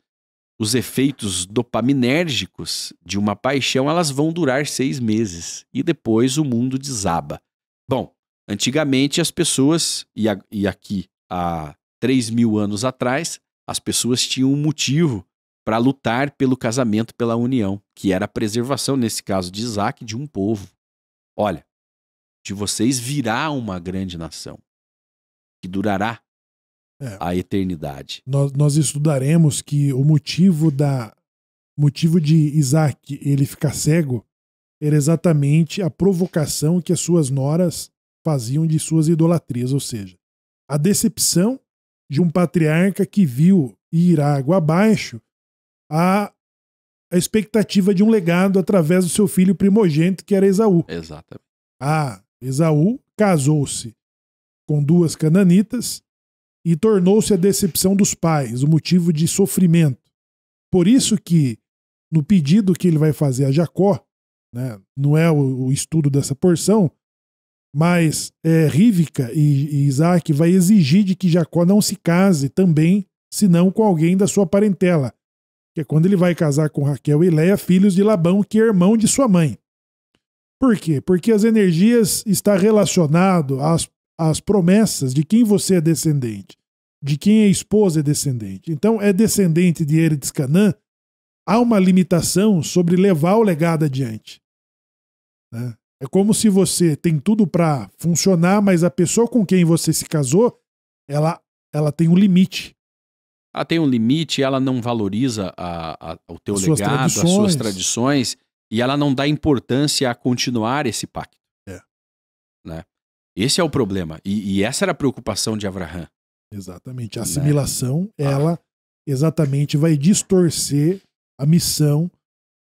os efeitos dopaminérgicos de uma paixão elas vão durar seis meses e depois o mundo desaba. Bom, antigamente as pessoas, e, a, e aqui há 3 mil anos atrás, as pessoas tinham um motivo para lutar pelo casamento, pela união, que era a preservação, nesse caso de Isaac, de um povo. Olha, de vocês virá uma grande nação que durará é. a eternidade. Nós, nós estudaremos que o motivo da motivo de Isaac ele ficar cego era exatamente a provocação que as suas noras faziam de suas idolatrias, ou seja, a decepção de um patriarca que viu ir água abaixo a, a expectativa de um legado através do seu filho primogênito, que era Esaú. Exatamente. Ah, Esaú casou-se com duas cananitas, e tornou-se a decepção dos pais, o motivo de sofrimento. Por isso que, no pedido que ele vai fazer a Jacó, né, não é o, o estudo dessa porção, mas é, Rívica e, e Isaac vai exigir de que Jacó não se case também, senão com alguém da sua parentela, que é quando ele vai casar com Raquel e Leia, filhos de Labão, que é irmão de sua mãe. Por quê? Porque as energias está relacionado às as promessas de quem você é descendente, de quem a esposa é descendente. Então, é descendente de Eretz Canã, há uma limitação sobre levar o legado adiante. Né? É como se você tem tudo para funcionar, mas a pessoa com quem você se casou, ela, ela tem um limite. Ela tem um limite, ela não valoriza a, a, o teu as legado, suas as suas tradições, e ela não dá importância a continuar esse pacto. É. Né? Esse é o problema. E, e essa era a preocupação de Abraham. Exatamente. A né? assimilação, né? ela exatamente vai distorcer a missão,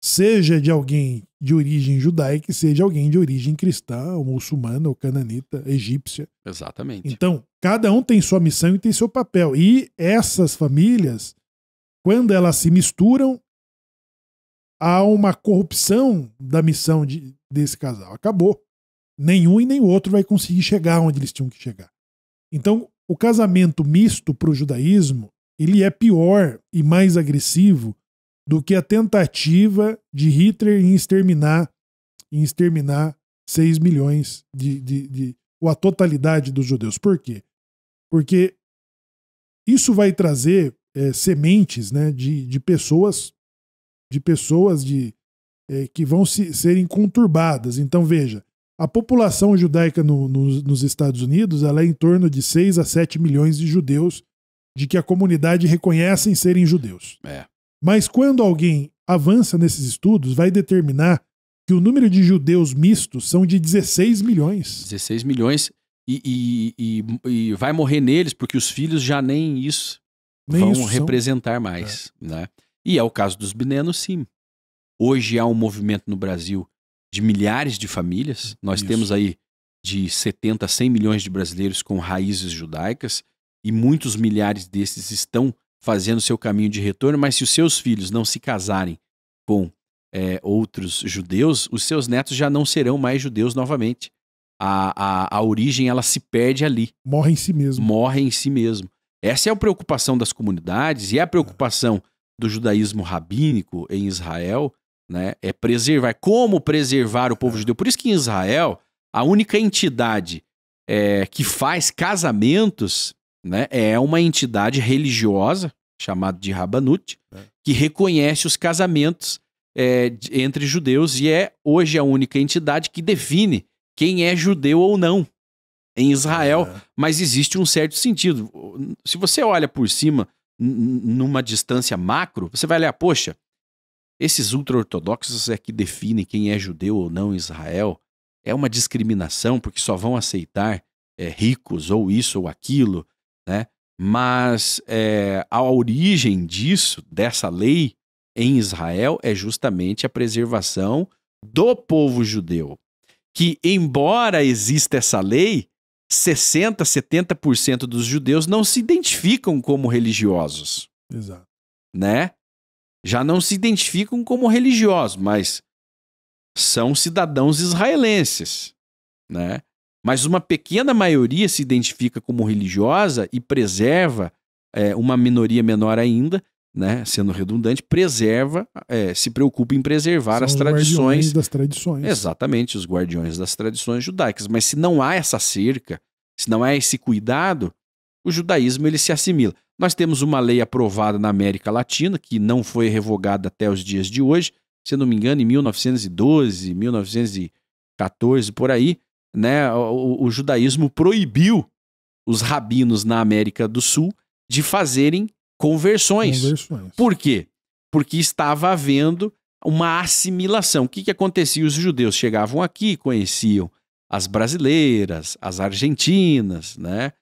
seja de alguém de origem judaica, seja alguém de origem cristã, ou muçulmana, ou cananita, egípcia. Exatamente. Então, cada um tem sua missão e tem seu papel. E essas famílias, quando elas se misturam, há uma corrupção da missão de, desse casal. Acabou nenhum e nem outro vai conseguir chegar onde eles tinham que chegar. Então, o casamento misto para o judaísmo ele é pior e mais agressivo do que a tentativa de Hitler em exterminar em exterminar 6 milhões de, de, de ou a totalidade dos judeus. Por quê? Porque isso vai trazer é, sementes né, de, de pessoas de pessoas de é, que vão se, serem conturbadas. Então veja, a população judaica no, no, nos Estados Unidos é em torno de 6 a 7 milhões de judeus, de que a comunidade em serem judeus. É. Mas quando alguém avança nesses estudos, vai determinar que o número de judeus mistos são de 16 milhões. 16 milhões. E, e, e, e vai morrer neles, porque os filhos já nem isso nem vão isso representar são. mais. É. Né? E é o caso dos binenos, sim. Hoje há um movimento no Brasil de milhares de famílias. Hum, Nós Isso. temos aí de 70 a 100 milhões de brasileiros com raízes judaicas e muitos milhares desses estão fazendo seu caminho de retorno, mas se os seus filhos não se casarem com é, outros judeus, os seus netos já não serão mais judeus novamente. A, a, a origem ela se perde ali. Morre em si mesmo. Morre em si mesmo. Essa é a preocupação das comunidades e é a preocupação do judaísmo rabínico em Israel né? É preservar. É como preservar o povo é. judeu? Por isso que em Israel, a única entidade é, que faz casamentos né, é uma entidade religiosa, chamada de Rabanut, é. que reconhece os casamentos é, entre judeus e é hoje a única entidade que define quem é judeu ou não em Israel. É. Mas existe um certo sentido. Se você olha por cima, numa distância macro, você vai olhar, poxa, esses ultra-ortodoxos é que definem quem é judeu ou não em Israel. É uma discriminação, porque só vão aceitar é, ricos ou isso ou aquilo, né? Mas é, a origem disso, dessa lei em Israel, é justamente a preservação do povo judeu. Que, embora exista essa lei, 60, 70% dos judeus não se identificam como religiosos. Exato. Né? já não se identificam como religiosos, mas são cidadãos israelenses, né? Mas uma pequena maioria se identifica como religiosa e preserva é, uma minoria menor ainda, né? Sendo redundante, preserva, é, se preocupa em preservar são as tradições das tradições. Exatamente, os guardiões das tradições judaicas. Mas se não há essa cerca, se não há esse cuidado, o judaísmo ele se assimila. Nós temos uma lei aprovada na América Latina, que não foi revogada até os dias de hoje, se não me engano, em 1912, 1914, por aí, né, o, o judaísmo proibiu os rabinos na América do Sul de fazerem conversões. conversões. Por quê? Porque estava havendo uma assimilação. O que, que acontecia? Os judeus chegavam aqui, conheciam as brasileiras, as argentinas, né?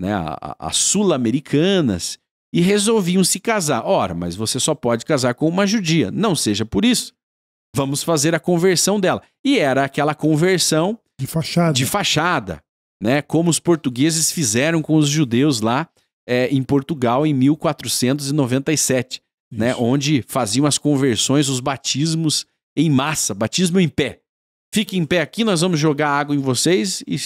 né, as sul-americanas, e resolviam se casar. Ora, mas você só pode casar com uma judia. Não seja por isso. Vamos fazer a conversão dela. E era aquela conversão de fachada. De fachada, né? Como os portugueses fizeram com os judeus lá é, em Portugal em 1497, né? Onde faziam as conversões, os batismos em massa, batismo em pé. Fique em pé aqui, nós vamos jogar água em vocês e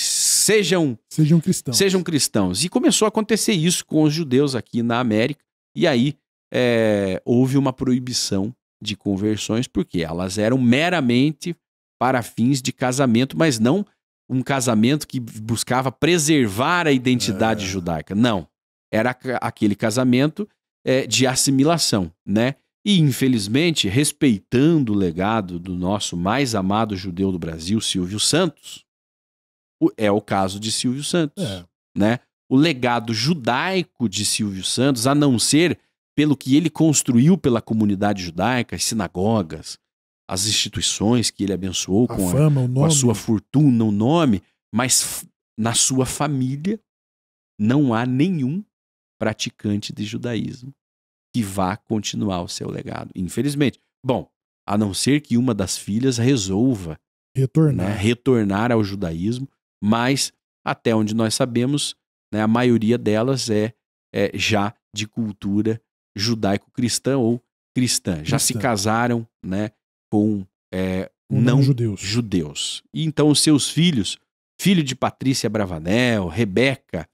sejam, sejam cristãos. Sejam cristãos. E começou a acontecer isso com os judeus aqui na América. E aí é, houve uma proibição de conversões, porque elas eram meramente para fins de casamento, mas não um casamento que buscava preservar a identidade é. judaica. Não. Era aquele casamento é, de assimilação, né? E, infelizmente, respeitando o legado do nosso mais amado judeu do Brasil, Silvio Santos, é o caso de Silvio Santos. É. Né? O legado judaico de Silvio Santos, a não ser pelo que ele construiu pela comunidade judaica, as sinagogas, as instituições que ele abençoou a com, fama, a, com a sua fortuna, o nome, mas na sua família não há nenhum praticante de judaísmo que vá continuar o seu legado, infelizmente. Bom, a não ser que uma das filhas resolva né, retornar, né, retornar ao judaísmo, mas até onde nós sabemos, né, a maioria delas é, é já de cultura judaico-cristã ou cristã. Já se casaram né, com é, não, não judeus. judeus. E então os seus filhos, filho de Patrícia Bravanel, Rebeca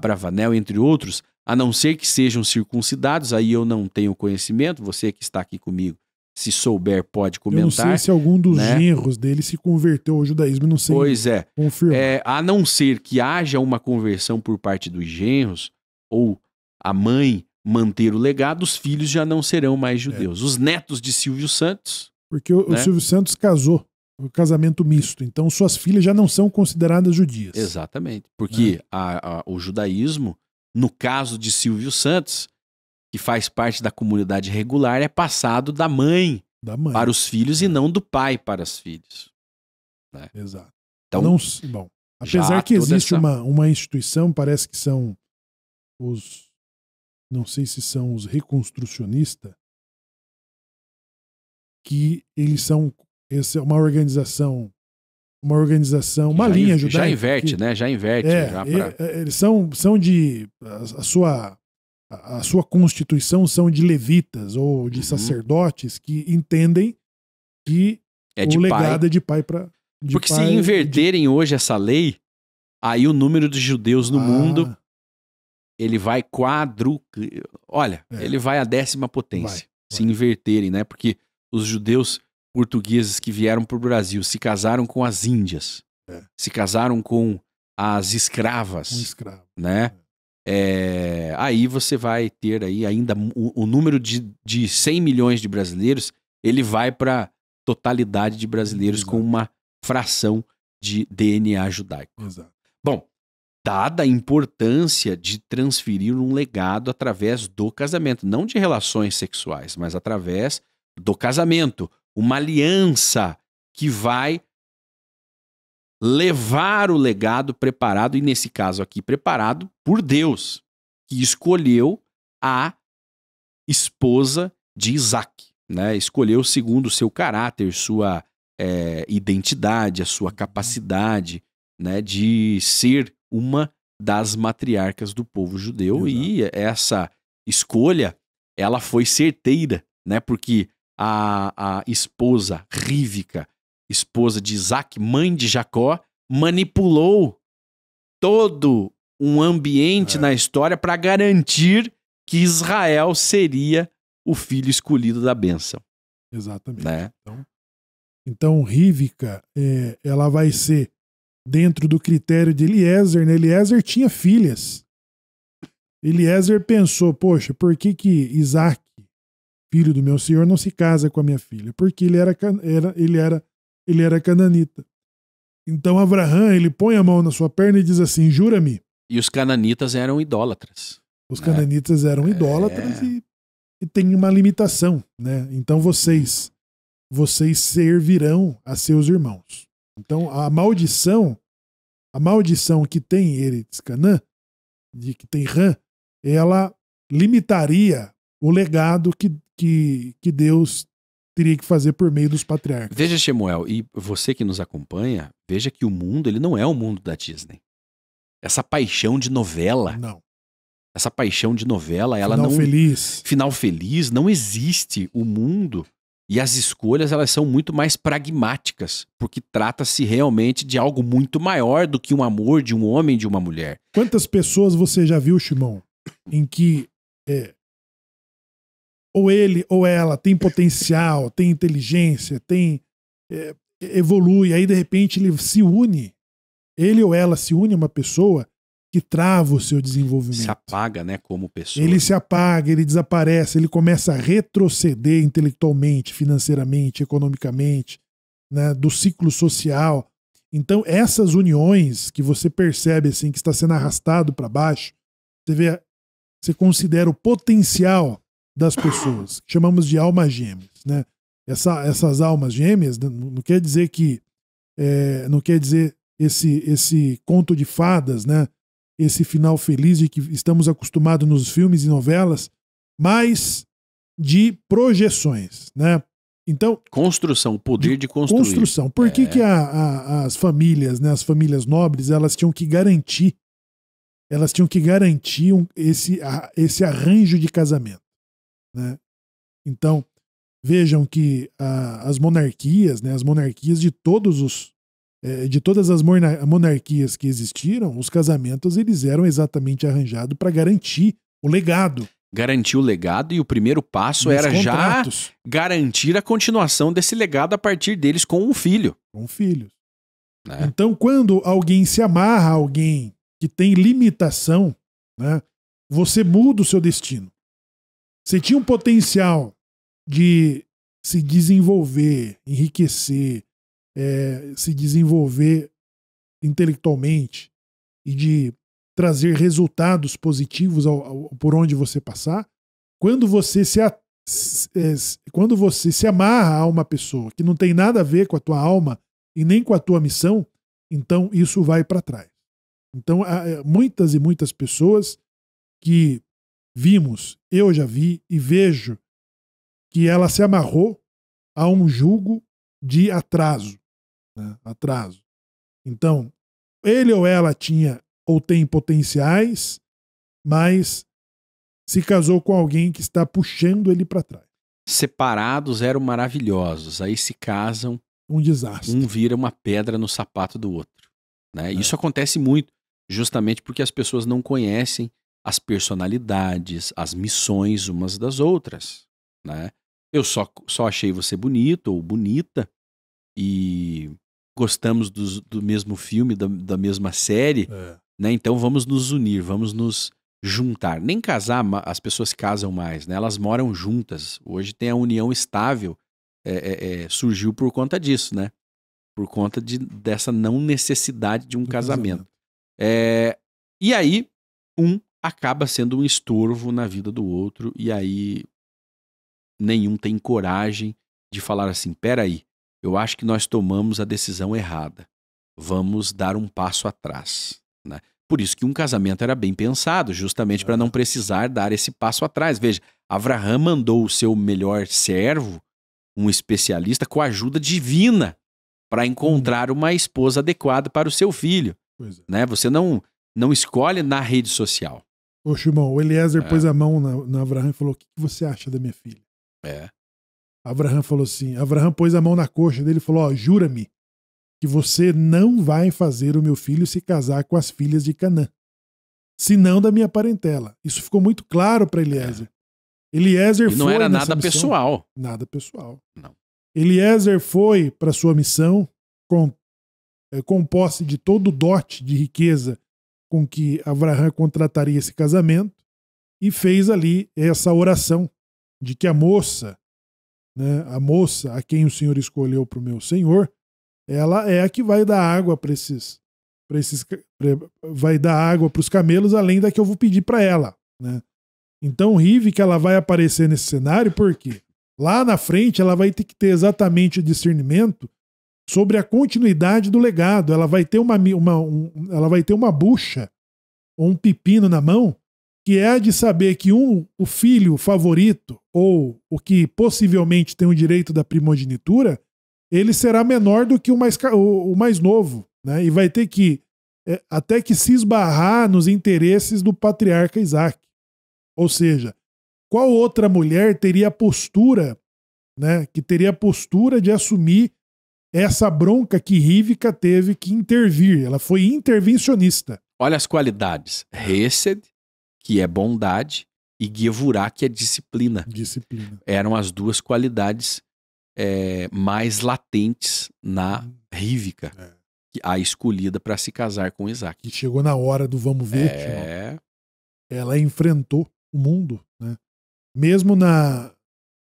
Bravanel, entre outros, a não ser que sejam circuncidados, aí eu não tenho conhecimento, você que está aqui comigo se souber, pode comentar. Eu não sei se algum dos né? genros dele se converteu ao judaísmo, não sei. Pois é. Confirma. é. A não ser que haja uma conversão por parte dos genros, ou a mãe manter o legado, os filhos já não serão mais é. judeus. É. Os netos de Silvio Santos. Porque o, né? o Silvio Santos casou. O um casamento misto. Então, suas filhas já não são consideradas judias. Exatamente. Porque é. a, a, o judaísmo, no caso de Silvio Santos, que faz parte da comunidade regular é passado da mãe, da mãe. para os filhos e é. não do pai para os filhos. Né? Exato. Então, não, bom, apesar que existe essa... uma, uma instituição, parece que são os. Não sei se são os reconstrucionistas, que eles são. Essa é uma organização uma organização, uma já, linha judaica. Já inverte, que, né? Já inverte. É, já é, pra... É, eles são, são de. A, a, sua a, sua constituição são de levitas ou de uhum. sacerdotes que entendem que é o legado pai. é de pai para. Porque pai, se inverterem de... hoje essa lei, aí o número de judeus no ah. mundo ele vai quadru. Olha, é. ele vai à décima potência. Vai, se inverterem, né? Porque os judeus portugueses que vieram para o Brasil se casaram com as índias, é. se casaram com as escravas, um escravo. né? É é, aí você vai ter aí ainda o, o número de, de 100 milhões de brasileiros, ele vai para totalidade de brasileiros Exato. com uma fração de DNA judaico. Exato. Bom, dada a importância de transferir um legado através do casamento, não de relações sexuais, mas através do casamento, uma aliança que vai levar o legado preparado, e nesse caso aqui, preparado por Deus, que escolheu a esposa de Isaac. Né? Escolheu segundo o seu caráter, sua é, identidade, a sua capacidade né, de ser uma das matriarcas do povo judeu. Exato. E essa escolha ela foi certeira, né? porque a, a esposa Rívica esposa de Isaac, mãe de Jacó, manipulou todo um ambiente é. na história para garantir que Israel seria o filho escolhido da bênção. Exatamente. Né? Então, então Rívica, é, ela vai ser dentro do critério de Eliezer, né? Eliezer tinha filhas. Eliezer pensou, poxa, por que que Isaac, filho do meu senhor, não se casa com a minha filha? Porque ele era, era ele era ele era cananita. Então Abraão ele põe a mão na sua perna e diz assim: Jura-me. E os cananitas eram idólatras. Os né? cananitas eram é. idólatras é. e, e tem uma limitação, né? Então vocês vocês servirão a seus irmãos. Então a maldição, a maldição que tem ele de Canã, de que tem Ram, ela limitaria o legado que, que, que Deus teria que fazer por meio dos patriarcas. Veja, Shemuel, e você que nos acompanha, veja que o mundo ele não é o mundo da Disney. Essa paixão de novela. Não. Essa paixão de novela, ela final não. Final feliz. Final feliz. Não existe o mundo. E as escolhas, elas são muito mais pragmáticas, porque trata-se realmente de algo muito maior do que um amor de um homem e de uma mulher. Quantas pessoas você já viu, Shimon, em que é, ou ele ou ela tem potencial, tem inteligência, tem é, evolui, aí de repente ele se une, ele ou ela se une a uma pessoa que trava o seu desenvolvimento. Se apaga, né, como pessoa. Ele se apaga, ele desaparece, ele começa a retroceder intelectualmente, financeiramente, economicamente, né, do ciclo social. Então, essas uniões que você percebe assim que está sendo arrastado para baixo, você vê, você considera o potencial das pessoas. Chamamos de almas gêmeas. Né? Essa, essas almas gêmeas né, não, quer dizer que. É, não quer dizer esse, esse conto de fadas, né? esse final feliz de que estamos acostumados nos filmes e novelas, mas de projeções. Né? Então. Construção, o poder de construir. Construção. Por que, é. que a, a, as famílias, né, as famílias nobres, elas tinham que garantir, elas tinham que garantir um, esse, a, esse arranjo de casamento? Né? Então, vejam que a, ah, as monarquias, né, as monarquias de todos os é, de todas as monarquias que existiram, os casamentos eles eram exatamente arranjados para garantir o legado. Garantir o legado e o primeiro passo Nos era contratos. já garantir a continuação desse legado a partir deles com um filho. Com filhos. Né? Então, quando alguém se amarra a alguém que tem limitação, né, você muda o seu destino. Você tinha um potencial de se desenvolver, enriquecer, é, se desenvolver intelectualmente e de trazer resultados positivos ao, ao, por onde você passar, quando você se, a, se, é, quando você se amarra a uma pessoa que não tem nada a ver com a tua alma e nem com a tua missão, então isso vai para trás. Então, há muitas e muitas pessoas que vimos, eu já vi e vejo que ela se amarrou a um jugo de atraso. Né? Atraso. Então, ele ou ela tinha ou tem potenciais, mas se casou com alguém que está puxando ele para trás. Separados eram maravilhosos, aí se casam. Um desastre. Um vira uma pedra no sapato do outro. Né? É. Isso acontece muito, justamente porque as pessoas não conhecem as personalidades, as missões umas das outras, né? Eu só, só achei você bonito ou bonita e gostamos do, do mesmo filme, da, da mesma série, é. né? Então vamos nos unir, vamos nos juntar. Nem casar, as pessoas casam mais, né? Elas moram juntas. Hoje tem a união estável, é, é, é surgiu por conta disso, né? Por conta de, dessa não necessidade de um casamento. casamento. É, e aí, um acaba sendo um estorvo na vida do outro e aí nenhum tem coragem de falar assim: peraí, eu acho que nós tomamos a decisão errada, vamos dar um passo atrás. Né? Por isso que um casamento era bem pensado, justamente é. para não precisar dar esse passo atrás. Veja, Avraham mandou o seu melhor servo, um especialista, com ajuda divina para uhum. encontrar uma esposa adequada para o seu filho. É. Né? Você não, não escolhe na rede social. Ô, Shimon, o Eliezer é. pôs a mão na, na Abraham e falou: O que você acha da minha filha? É. Abraham falou assim: Abraham pôs a mão na coxa dele e falou: Ó, jura-me que você não vai fazer o meu filho se casar com as filhas de Canaã, senão da minha parentela. Isso ficou muito claro para Eliezer. É. Eliezer e não foi era nada missão, pessoal. Nada pessoal. Não. Eliezer foi para sua missão com, é, com posse de todo o dote de riqueza com que Abraão contrataria esse casamento e fez ali essa oração de que a moça, né, a moça a quem o Senhor escolheu para o meu Senhor, ela é a que vai dar água para esses, para esses vai dar água para os camelos, além da que eu vou pedir para ela. Né? Então, Rive que ela vai aparecer nesse cenário, porque lá na frente ela vai ter que ter exatamente o discernimento sobre a continuidade do legado. Ela vai ter uma, uma um, ela vai ter uma bucha ou um pepino na mão que é a de saber que um o filho favorito ou o que possivelmente tem o direito da primogenitura ele será menor do que o mais, o, o mais novo, né? E vai ter que é, até que se esbarrar nos interesses do patriarca Isaac. Ou seja, qual outra mulher teria postura, né? Que teria a postura de assumir essa bronca que Rívica teve que intervir. Ela foi intervencionista. Olha as qualidades. Hesed, que é bondade, e Gevurah, que é disciplina. Disciplina. Eram as duas qualidades é, mais latentes na hum. Rívica, é. a escolhida para se casar com Isaac. E chegou na hora do vamos ver. É... Ela enfrentou o mundo. Né? Mesmo na,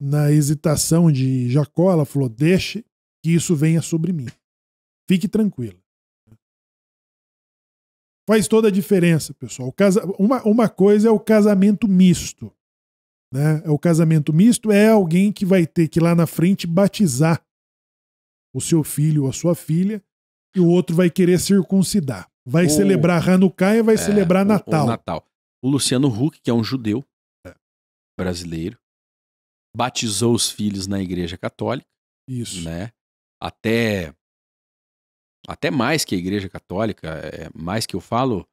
na hesitação de Jacó, ela falou: deixe que isso venha sobre mim. Fique tranquila. Faz toda a diferença, pessoal. Uma, coisa é o casamento misto. Né? É o casamento misto é alguém que vai ter que lá na frente batizar o seu filho ou a sua filha e o outro vai querer circuncidar. Vai o... celebrar Hanukkah e vai é, celebrar Natal. O, o Natal. O Luciano Huck, que é um judeu é. brasileiro, batizou os filhos na Igreja Católica. Isso. Né? até até mais que a Igreja Católica, é, mais que eu falo,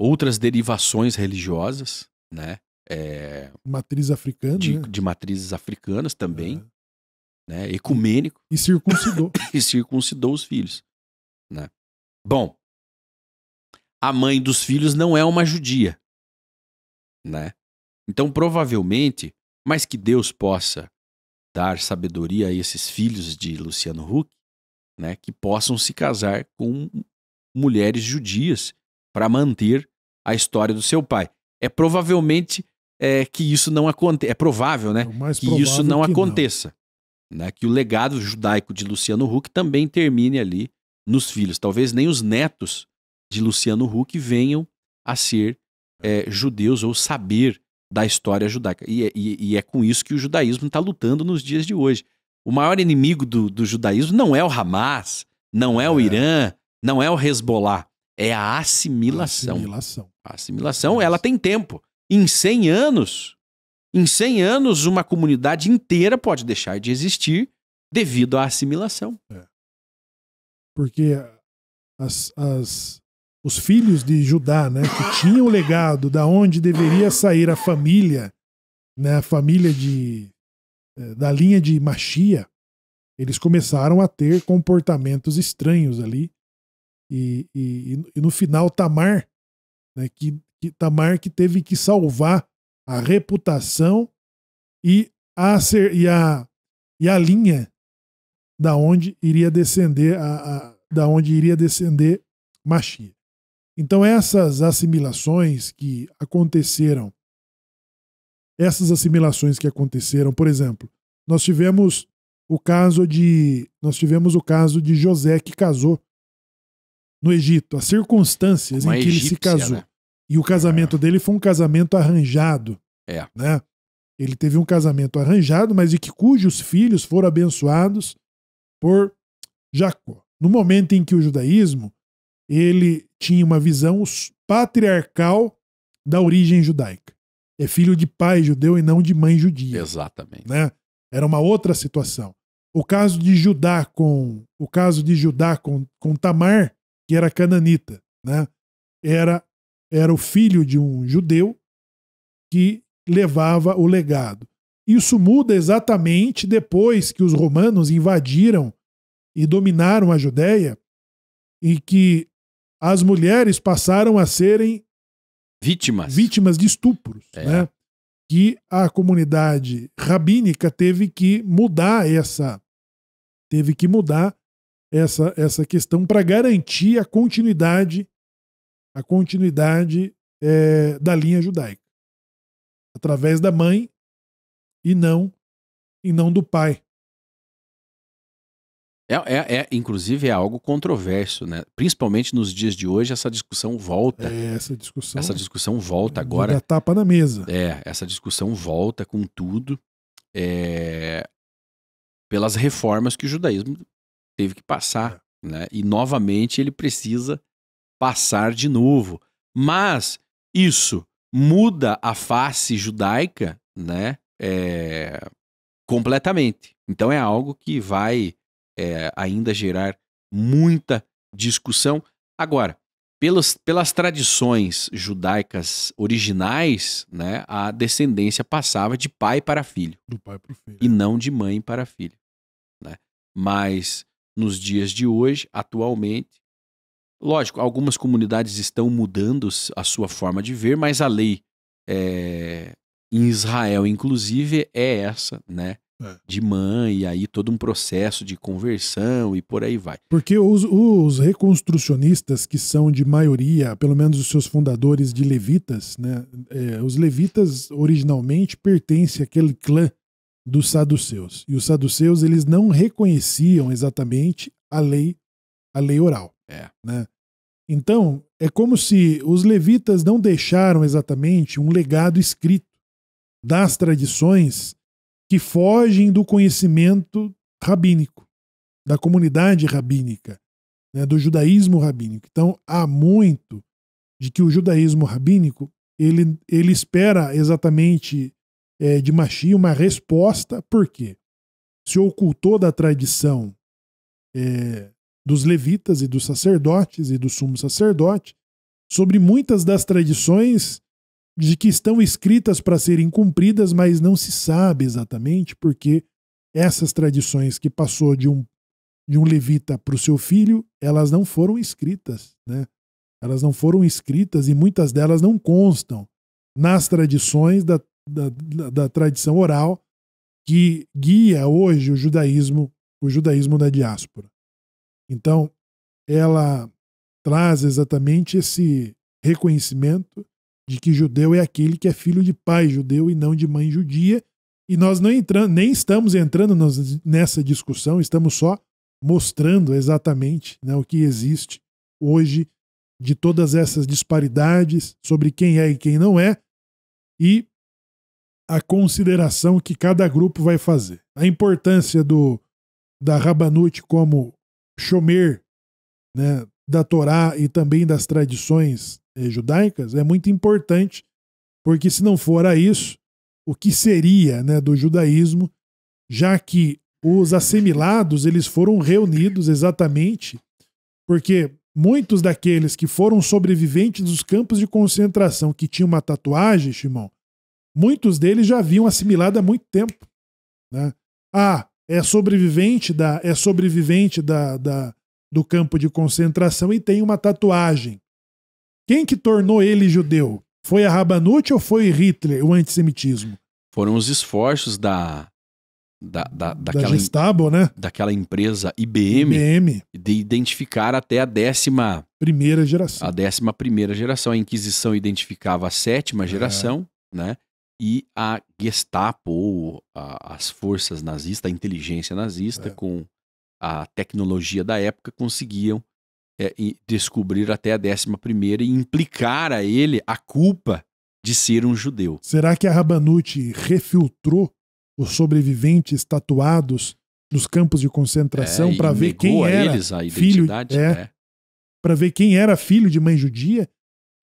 outras derivações religiosas, né? É, matriz africana. De, né? de, matrizes africanas também, é. né? Ecumênico. E circuncidou. e circuncidou os filhos, né? Bom, a mãe dos filhos não é uma judia, né? Então, provavelmente, mas que Deus possa dar sabedoria a esses filhos de Luciano Huck, né, que possam se casar com mulheres judias para manter a história do seu pai. É provavelmente é, que isso não aconteça. É provável, né? É que isso não que aconteça. Não. Né, que o legado judaico de Luciano Huck também termine ali nos filhos. Talvez nem os netos de Luciano Huck venham a ser é, é judeus ou saber da história judaica. E, é, e, e é com isso que o judaísmo está lutando nos dias de hoje. O maior inimigo do, do judaísmo não é o Hamas, não é, é. o Irã, não é o Hezbollah. É a assimilação. assimilação. A assimilação, ela tem tempo. Em 100 anos, em 100 anos, uma comunidade inteira pode deixar de existir devido à assimilação. É. Porque as, as, os filhos de Judá, né, que tinham o legado da onde deveria sair a família, né, a família de eh, da linha de Machia, eles começaram a ter comportamentos estranhos ali. E, e, e no final Tamar, né, que, que Tamar que teve que salvar a reputação e a, ser, e a, e a linha da onde iria descender a, a da onde iria descender Machia. Então, essas assimilações que aconteceram, essas assimilações que aconteceram, por exemplo, nós tivemos o caso de nós tivemos o caso de José que casou no Egito, as circunstâncias Uma em que egípcia, ele se casou. Né? E o casamento é. dele foi um casamento arranjado. É. Né? Ele teve um casamento arranjado, mas de que cujos filhos foram abençoados por Jacó. No momento em que o judaísmo ele tinha uma visão patriarcal da origem judaica. É filho de pai judeu e não de mãe judia. Exatamente. Né? Era uma outra situação. O caso de Judá com o caso de Judá com, com Tamar, que era cananita, né? Era era o filho de um judeu que levava o legado. Isso muda exatamente depois que os romanos invadiram e dominaram a Judéia e que as mulheres passaram a serem vítimas, vítimas de estupros, é. né? Que a comunidade rabínica teve que mudar essa teve que mudar essa essa questão para garantir a continuidade a continuidade é, da linha judaica através da mãe e não e não do pai, é, é, é, inclusive, é algo controverso, né? Principalmente nos dias de hoje, essa discussão volta. É, essa discussão. Essa discussão volta agora. tapa na mesa. É, essa discussão volta com tudo é, pelas reformas que o judaísmo teve que passar, é. né? E novamente ele precisa passar de novo. Mas isso muda a face judaica, né? É, completamente. Então é algo que vai é, ainda gerar muita discussão. Agora, pelas, pelas tradições judaicas originais, né, a descendência passava de pai para filho. Do pai para o filho. E não de mãe para filho. Né? Mas nos dias de hoje, atualmente, lógico, algumas comunidades estão mudando a sua forma de ver, mas a lei é, em Israel, inclusive, é essa, né? É. de mãe, e aí todo um processo de conversão e por aí vai. Porque os, os, reconstrucionistas, que são de maioria, pelo menos os seus fundadores de levitas, né? É, os levitas originalmente pertencem àquele clã dos saduceus. E os saduceus, eles não reconheciam exatamente a lei, a lei oral. É. Né? Então, é como se os levitas não deixaram exatamente um legado escrito das tradições que fogem do conhecimento rabínico, da comunidade rabínica, né, do judaísmo rabínico. Então, há muito de que o judaísmo rabínico ele, ele espera exatamente é, de Machi uma resposta, por quê? Se ocultou da tradição é, dos levitas e dos sacerdotes e do sumo sacerdote sobre muitas das tradições de que estão escritas para serem cumpridas, mas não se sabe exatamente porque essas tradições que passou de um, de um levita para o seu filho, elas não foram escritas, né? Elas não foram escritas e muitas delas não constam nas tradições da, da, da, da tradição oral que guia hoje o judaísmo, o judaísmo da diáspora. Então, ela traz exatamente esse reconhecimento de que judeu é aquele que é filho de pai judeu e não de mãe judia. E nós não entrando, nem estamos entrando nessa discussão, estamos só mostrando exatamente né, o que existe hoje de todas essas disparidades sobre quem é e quem não é e a consideração que cada grupo vai fazer. A importância do da Rabanut como chomer né, da Torá e também das tradições eh, judaicas é muito importante, porque se não fora isso, o que seria né, do judaísmo, já que os assimilados eles foram reunidos exatamente porque muitos daqueles que foram sobreviventes dos campos de concentração que tinham uma tatuagem, Shimon, muitos deles já haviam assimilado há muito tempo. Né? Ah, é sobrevivente da é sobrevivente da, da do campo de concentração e tem uma tatuagem. Quem que tornou ele judeu? Foi a Rabanut ou foi Hitler, o antissemitismo? Foram os esforços da, da, da, daquela, da né? daquela empresa IBM, IBM, de identificar até a décima primeira geração. A décima primeira geração. A Inquisição identificava a sétima é. geração, é. né? E a Gestapo, ou a, as forças nazistas, a inteligência nazista, é. com a tecnologia da época, conseguiam é, descobrir até a décima primeira e implicar a ele a culpa de ser um judeu. Será que a Rabanucci refiltrou os sobreviventes tatuados nos campos de concentração é, para ver quem era filho é, é. Né? para ver quem era filho de mãe judia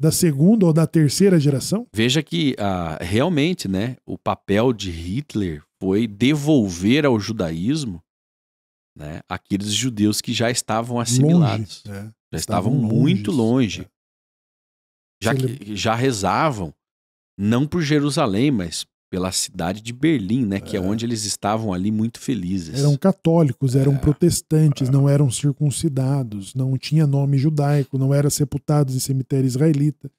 da segunda ou da terceira geração? Veja que ah, realmente, né, o papel de Hitler foi devolver ao judaísmo né, aqueles judeus que já estavam assimilados, longe, né? já estavam, estavam muito longe, longe é. já, que, já rezavam não por Jerusalém, mas pela cidade de Berlim, né, que é, é onde eles estavam ali muito felizes. Eram católicos, eram é. protestantes, é. não eram circuncidados, não tinha nome judaico, não eram sepultados em cemitério israelita.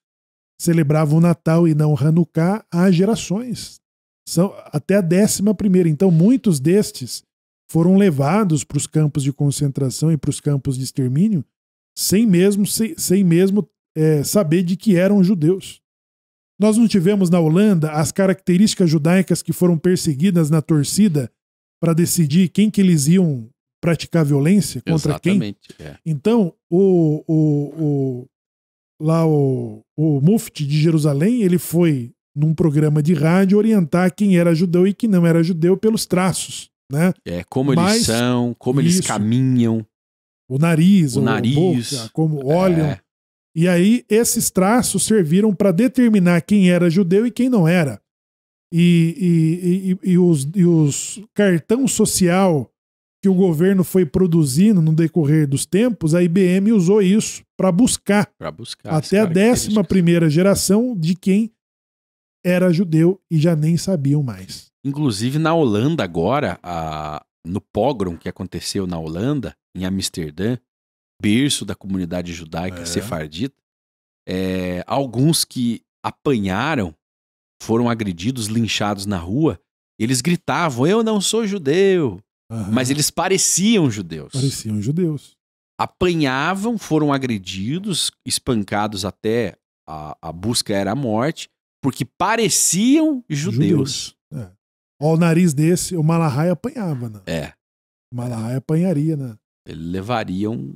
Celebravam o Natal e não Hanukkah há gerações. São até a décima primeira. Então, muitos destes foram levados para os campos de concentração e para os campos de extermínio sem mesmo, sem, sem mesmo é, saber de que eram judeus. Nós não tivemos na Holanda as características judaicas que foram perseguidas na torcida para decidir quem que eles iam praticar violência contra Exatamente, quem. É. Então, o, o, o, lá o, o mufti de Jerusalém, ele foi num programa de rádio orientar quem era judeu e quem não era judeu pelos traços né? É, como Mas, eles são, como isso, eles caminham. O nariz, o nariz, boca, como olham. É. E aí esses traços serviram para determinar quem era judeu e quem não era. E, e, e, e, os, e os cartão social que o governo foi produzindo no decorrer dos tempos, a IBM usou isso para buscar, buscar até a 11 primeira geração de quem era judeu e já nem sabiam mais. Inclusive na Holanda agora, a, no pogrom que aconteceu na Holanda, em Amsterdã, berço da comunidade judaica é. sefardita, é, alguns que apanharam, foram agredidos, linchados na rua, eles gritavam: Eu não sou judeu. Uhum. Mas eles pareciam judeus. Pareciam judeus. Apanhavam, foram agredidos, espancados até a, a busca era a morte, porque pareciam judeus. judeus. Ó, o nariz desse, o Malahai apanhava, né? É. O Malahai apanharia, né? Ele levaria um,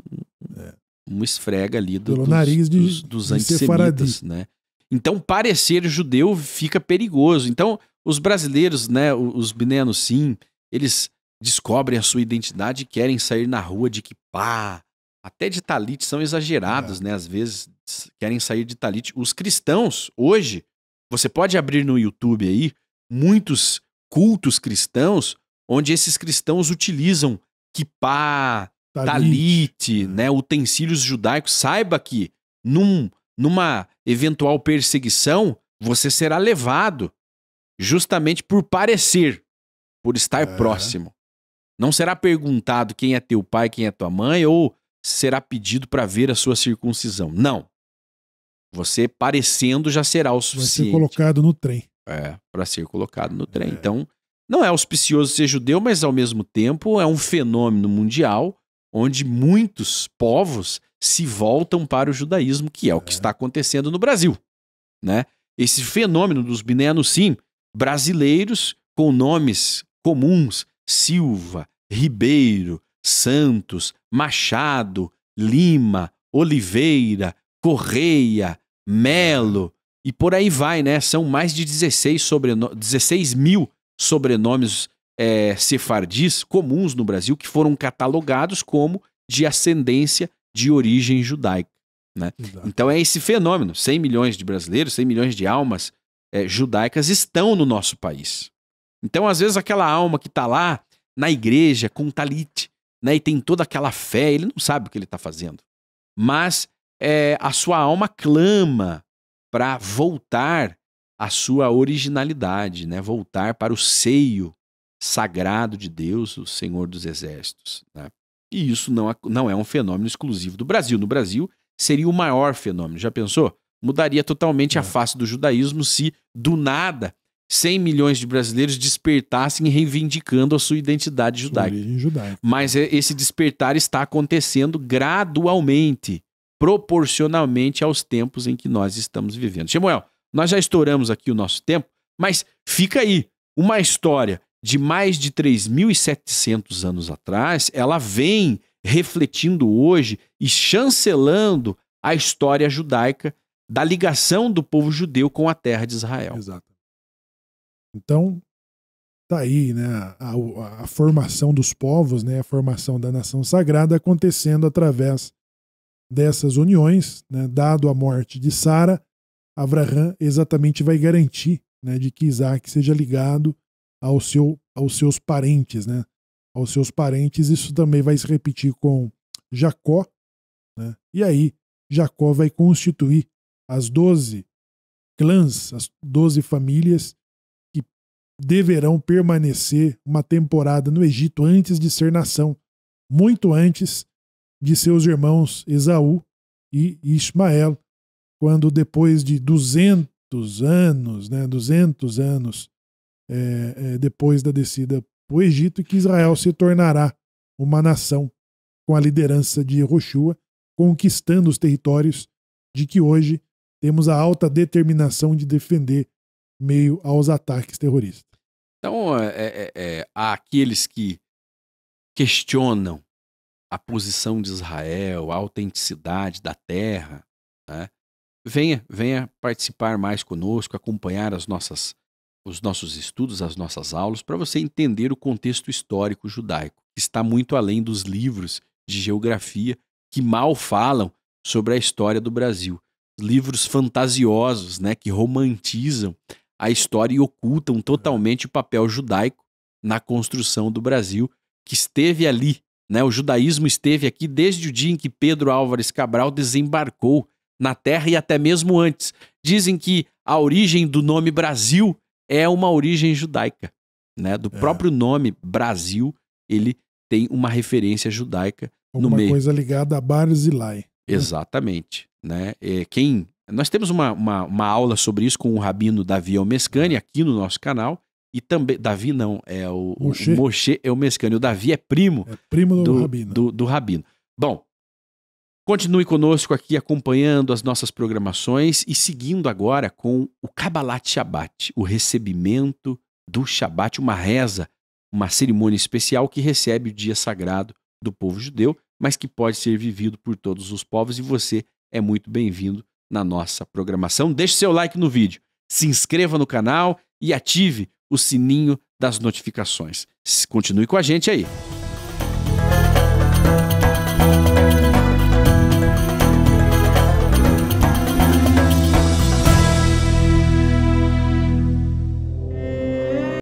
é. um esfrega ali do, Pelo dos, nariz de, dos, dos de antissemitas, né? Então, parecer judeu fica perigoso. Então, os brasileiros, né, os binenos sim, eles descobrem a sua identidade e querem sair na rua de que pá. até de talite são exagerados, é. né? Às vezes querem sair de talite. Os cristãos hoje, você pode abrir no YouTube aí muitos cultos cristãos onde esses cristãos utilizam kipá, talite, é. né, utensílios judaicos. Saiba que num, numa eventual perseguição você será levado justamente por parecer, por estar é. próximo. Não será perguntado quem é teu pai, quem é tua mãe, ou será pedido para ver a sua circuncisão. Não. Você parecendo já será o suficiente. Vai ser colocado no trem. É, para ser colocado no trem. É. Então, não é auspicioso ser judeu, mas ao mesmo tempo é um fenômeno mundial onde muitos povos se voltam para o judaísmo, que é, é. o que é. está acontecendo no Brasil, né? Esse fenômeno dos binenos sim, brasileiros com nomes comuns, Silva, Ribeiro, Santos, Machado, Lima, Oliveira, Correia, Melo, e por aí vai, né? São mais de 16, sobreno 16 mil sobrenomes é, sefardis comuns no Brasil que foram catalogados como de ascendência de origem judaica. Né? Então é esse fenômeno: 100 milhões de brasileiros, 100 milhões de almas é, judaicas estão no nosso país. Então, às vezes, aquela alma que está lá na igreja com talite, né, e tem toda aquela fé, ele não sabe o que ele está fazendo. Mas é, a sua alma clama para voltar à sua originalidade, né? voltar para o seio sagrado de Deus, o Senhor dos Exércitos. Né? E isso não, não é um fenômeno exclusivo do Brasil. No Brasil, seria o maior fenômeno. Já pensou? Mudaria totalmente é. a face do judaísmo se, do nada, 100 milhões de brasileiros despertassem reivindicando a sua identidade judaica. judaica. Mas é, esse despertar está acontecendo gradualmente proporcionalmente aos tempos em que nós estamos vivendo. Samuel, nós já estouramos aqui o nosso tempo, mas fica aí uma história de mais de 3.700 anos atrás, ela vem refletindo hoje e chancelando a história judaica da ligação do povo judeu com a terra de Israel. Exato. Então, tá aí, né, a, a, a formação dos povos, né, a formação da nação sagrada acontecendo através dessas uniões, né, dado a morte de Sara, Avraham exatamente vai garantir né, de que Isaac seja ligado ao seu, aos seus parentes, né, aos seus parentes. Isso também vai se repetir com Jacó, né, e aí Jacó vai constituir as doze clãs, as doze famílias que deverão permanecer uma temporada no Egito antes de ser nação, muito antes de seus irmãos Esaú e Ismael, quando depois de 200 anos, né, 200 anos é, é, depois da descida para o Egito, que Israel se tornará uma nação com a liderança de Yehoshua, conquistando os territórios de que hoje temos a alta determinação de defender meio aos ataques terroristas. Então, é, é, é, é há aqueles que questionam a posição de Israel, a autenticidade da terra, né? venha, venha participar mais conosco, acompanhar as nossas, os nossos estudos, as nossas aulas, para você entender o contexto histórico judaico, que está muito além dos livros de geografia que mal falam sobre a história do Brasil. Livros fantasiosos, né, que romantizam a história e ocultam é. totalmente o papel judaico na construção do Brasil, que esteve ali né? O judaísmo esteve aqui desde o dia em que Pedro Álvares Cabral desembarcou na terra e até mesmo antes. Dizem que a origem do nome Brasil é uma origem judaica. Né? Do é. próprio nome Brasil, ele tem uma referência judaica Alguma no meio. Uma coisa ligada a Barzilai. Exatamente. Né? É, quem nós temos uma, uma, uma, aula sobre isso com o Rabino Davi Almescani aqui no nosso canal. E também, Davi não, é o Moshe, o Moshe é o Mescano. O Davi é primo, é primo do, do, Rabino. Do, do Rabino. Bom, continue conosco aqui acompanhando as nossas programações e seguindo agora com o Kabbalat Shabbat, o recebimento do Shabbat, uma reza, uma cerimônia especial que recebe o dia sagrado do povo judeu, mas que pode ser vivido por todos os povos e você é muito bem-vindo na nossa programação. Deixe seu like no vídeo, se inscreva no canal e ative o sininho das notificações. Continue com a gente aí.